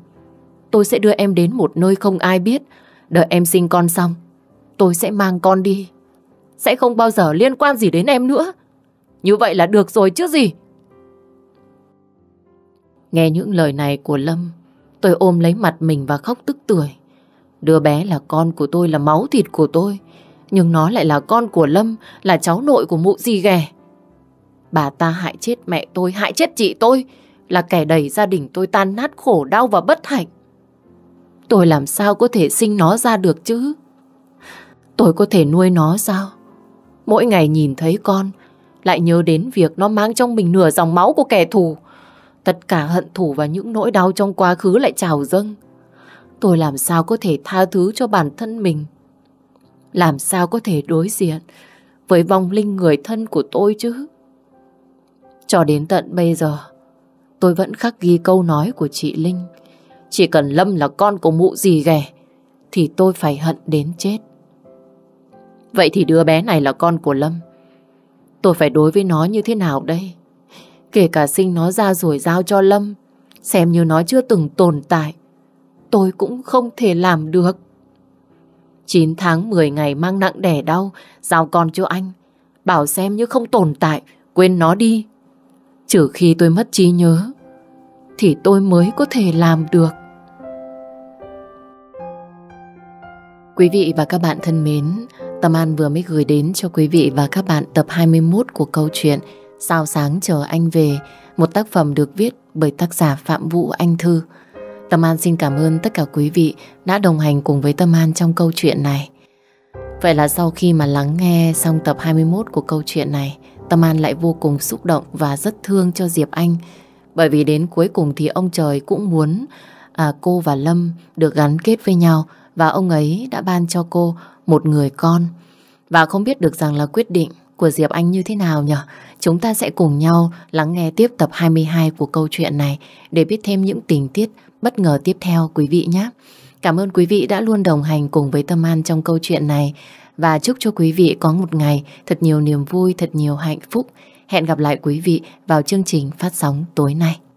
tôi sẽ đưa em đến một nơi không ai biết. Đợi em sinh con xong, tôi sẽ mang con đi. Sẽ không bao giờ liên quan gì đến em nữa. Như vậy là được rồi chứ gì. Nghe những lời này của Lâm, tôi ôm lấy mặt mình và khóc tức tưởi. Đứa bé là con của tôi, là máu thịt của tôi. Nhưng nó lại là con của Lâm, là cháu nội của mụ gì ghẻ. Bà ta hại chết mẹ tôi, hại chết chị tôi, là kẻ đẩy gia đình tôi tan nát khổ đau và bất hạnh. Tôi làm sao có thể sinh nó ra được chứ? Tôi có thể nuôi nó sao? Mỗi ngày nhìn thấy con, lại nhớ đến việc nó mang trong mình nửa dòng máu của kẻ thù. Tất cả hận thù và những nỗi đau trong quá khứ lại trào dâng. Tôi làm sao có thể tha thứ cho bản thân mình? làm sao có thể đối diện với vong linh người thân của tôi chứ? Cho đến tận bây giờ, tôi vẫn khắc ghi câu nói của chị Linh. Chỉ cần Lâm là con của mụ gì ghẻ, thì tôi phải hận đến chết. Vậy thì đứa bé này là con của Lâm. Tôi phải đối với nó như thế nào đây? Kể cả sinh nó ra rồi giao cho Lâm, xem như nó chưa từng tồn tại. Tôi cũng không thể làm được. 9 tháng 10 ngày mang nặng đẻ đau, giao con cho anh. Bảo xem như không tồn tại, quên nó đi. Trừ khi tôi mất trí nhớ, thì tôi mới có thể làm được. Quý vị và các bạn thân mến, Tâm An vừa mới gửi đến cho quý vị và các bạn tập 21 của câu chuyện Sao sáng chờ anh về, một tác phẩm được viết bởi tác giả Phạm Vũ Anh Thư. Tâm An xin cảm ơn tất cả quý vị đã đồng hành cùng với Tâm An trong câu chuyện này. Vậy là sau khi mà lắng nghe xong tập 21 của câu chuyện này, Tâm An lại vô cùng xúc động và rất thương cho Diệp Anh. Bởi vì đến cuối cùng thì ông trời cũng muốn à, cô và Lâm được gắn kết với nhau và ông ấy đã ban cho cô một người con. Và không biết được rằng là quyết định của Diệp Anh như thế nào nhỉ? Chúng ta sẽ cùng nhau lắng nghe tiếp tập 22 của câu chuyện này để biết thêm những tình tiết bất ngờ tiếp theo quý vị nhé. Cảm ơn quý vị đã luôn đồng hành cùng với Tâm An trong câu chuyện này và chúc cho quý vị có một ngày thật nhiều niềm vui, thật nhiều hạnh phúc. Hẹn gặp lại quý vị vào chương trình phát sóng tối nay.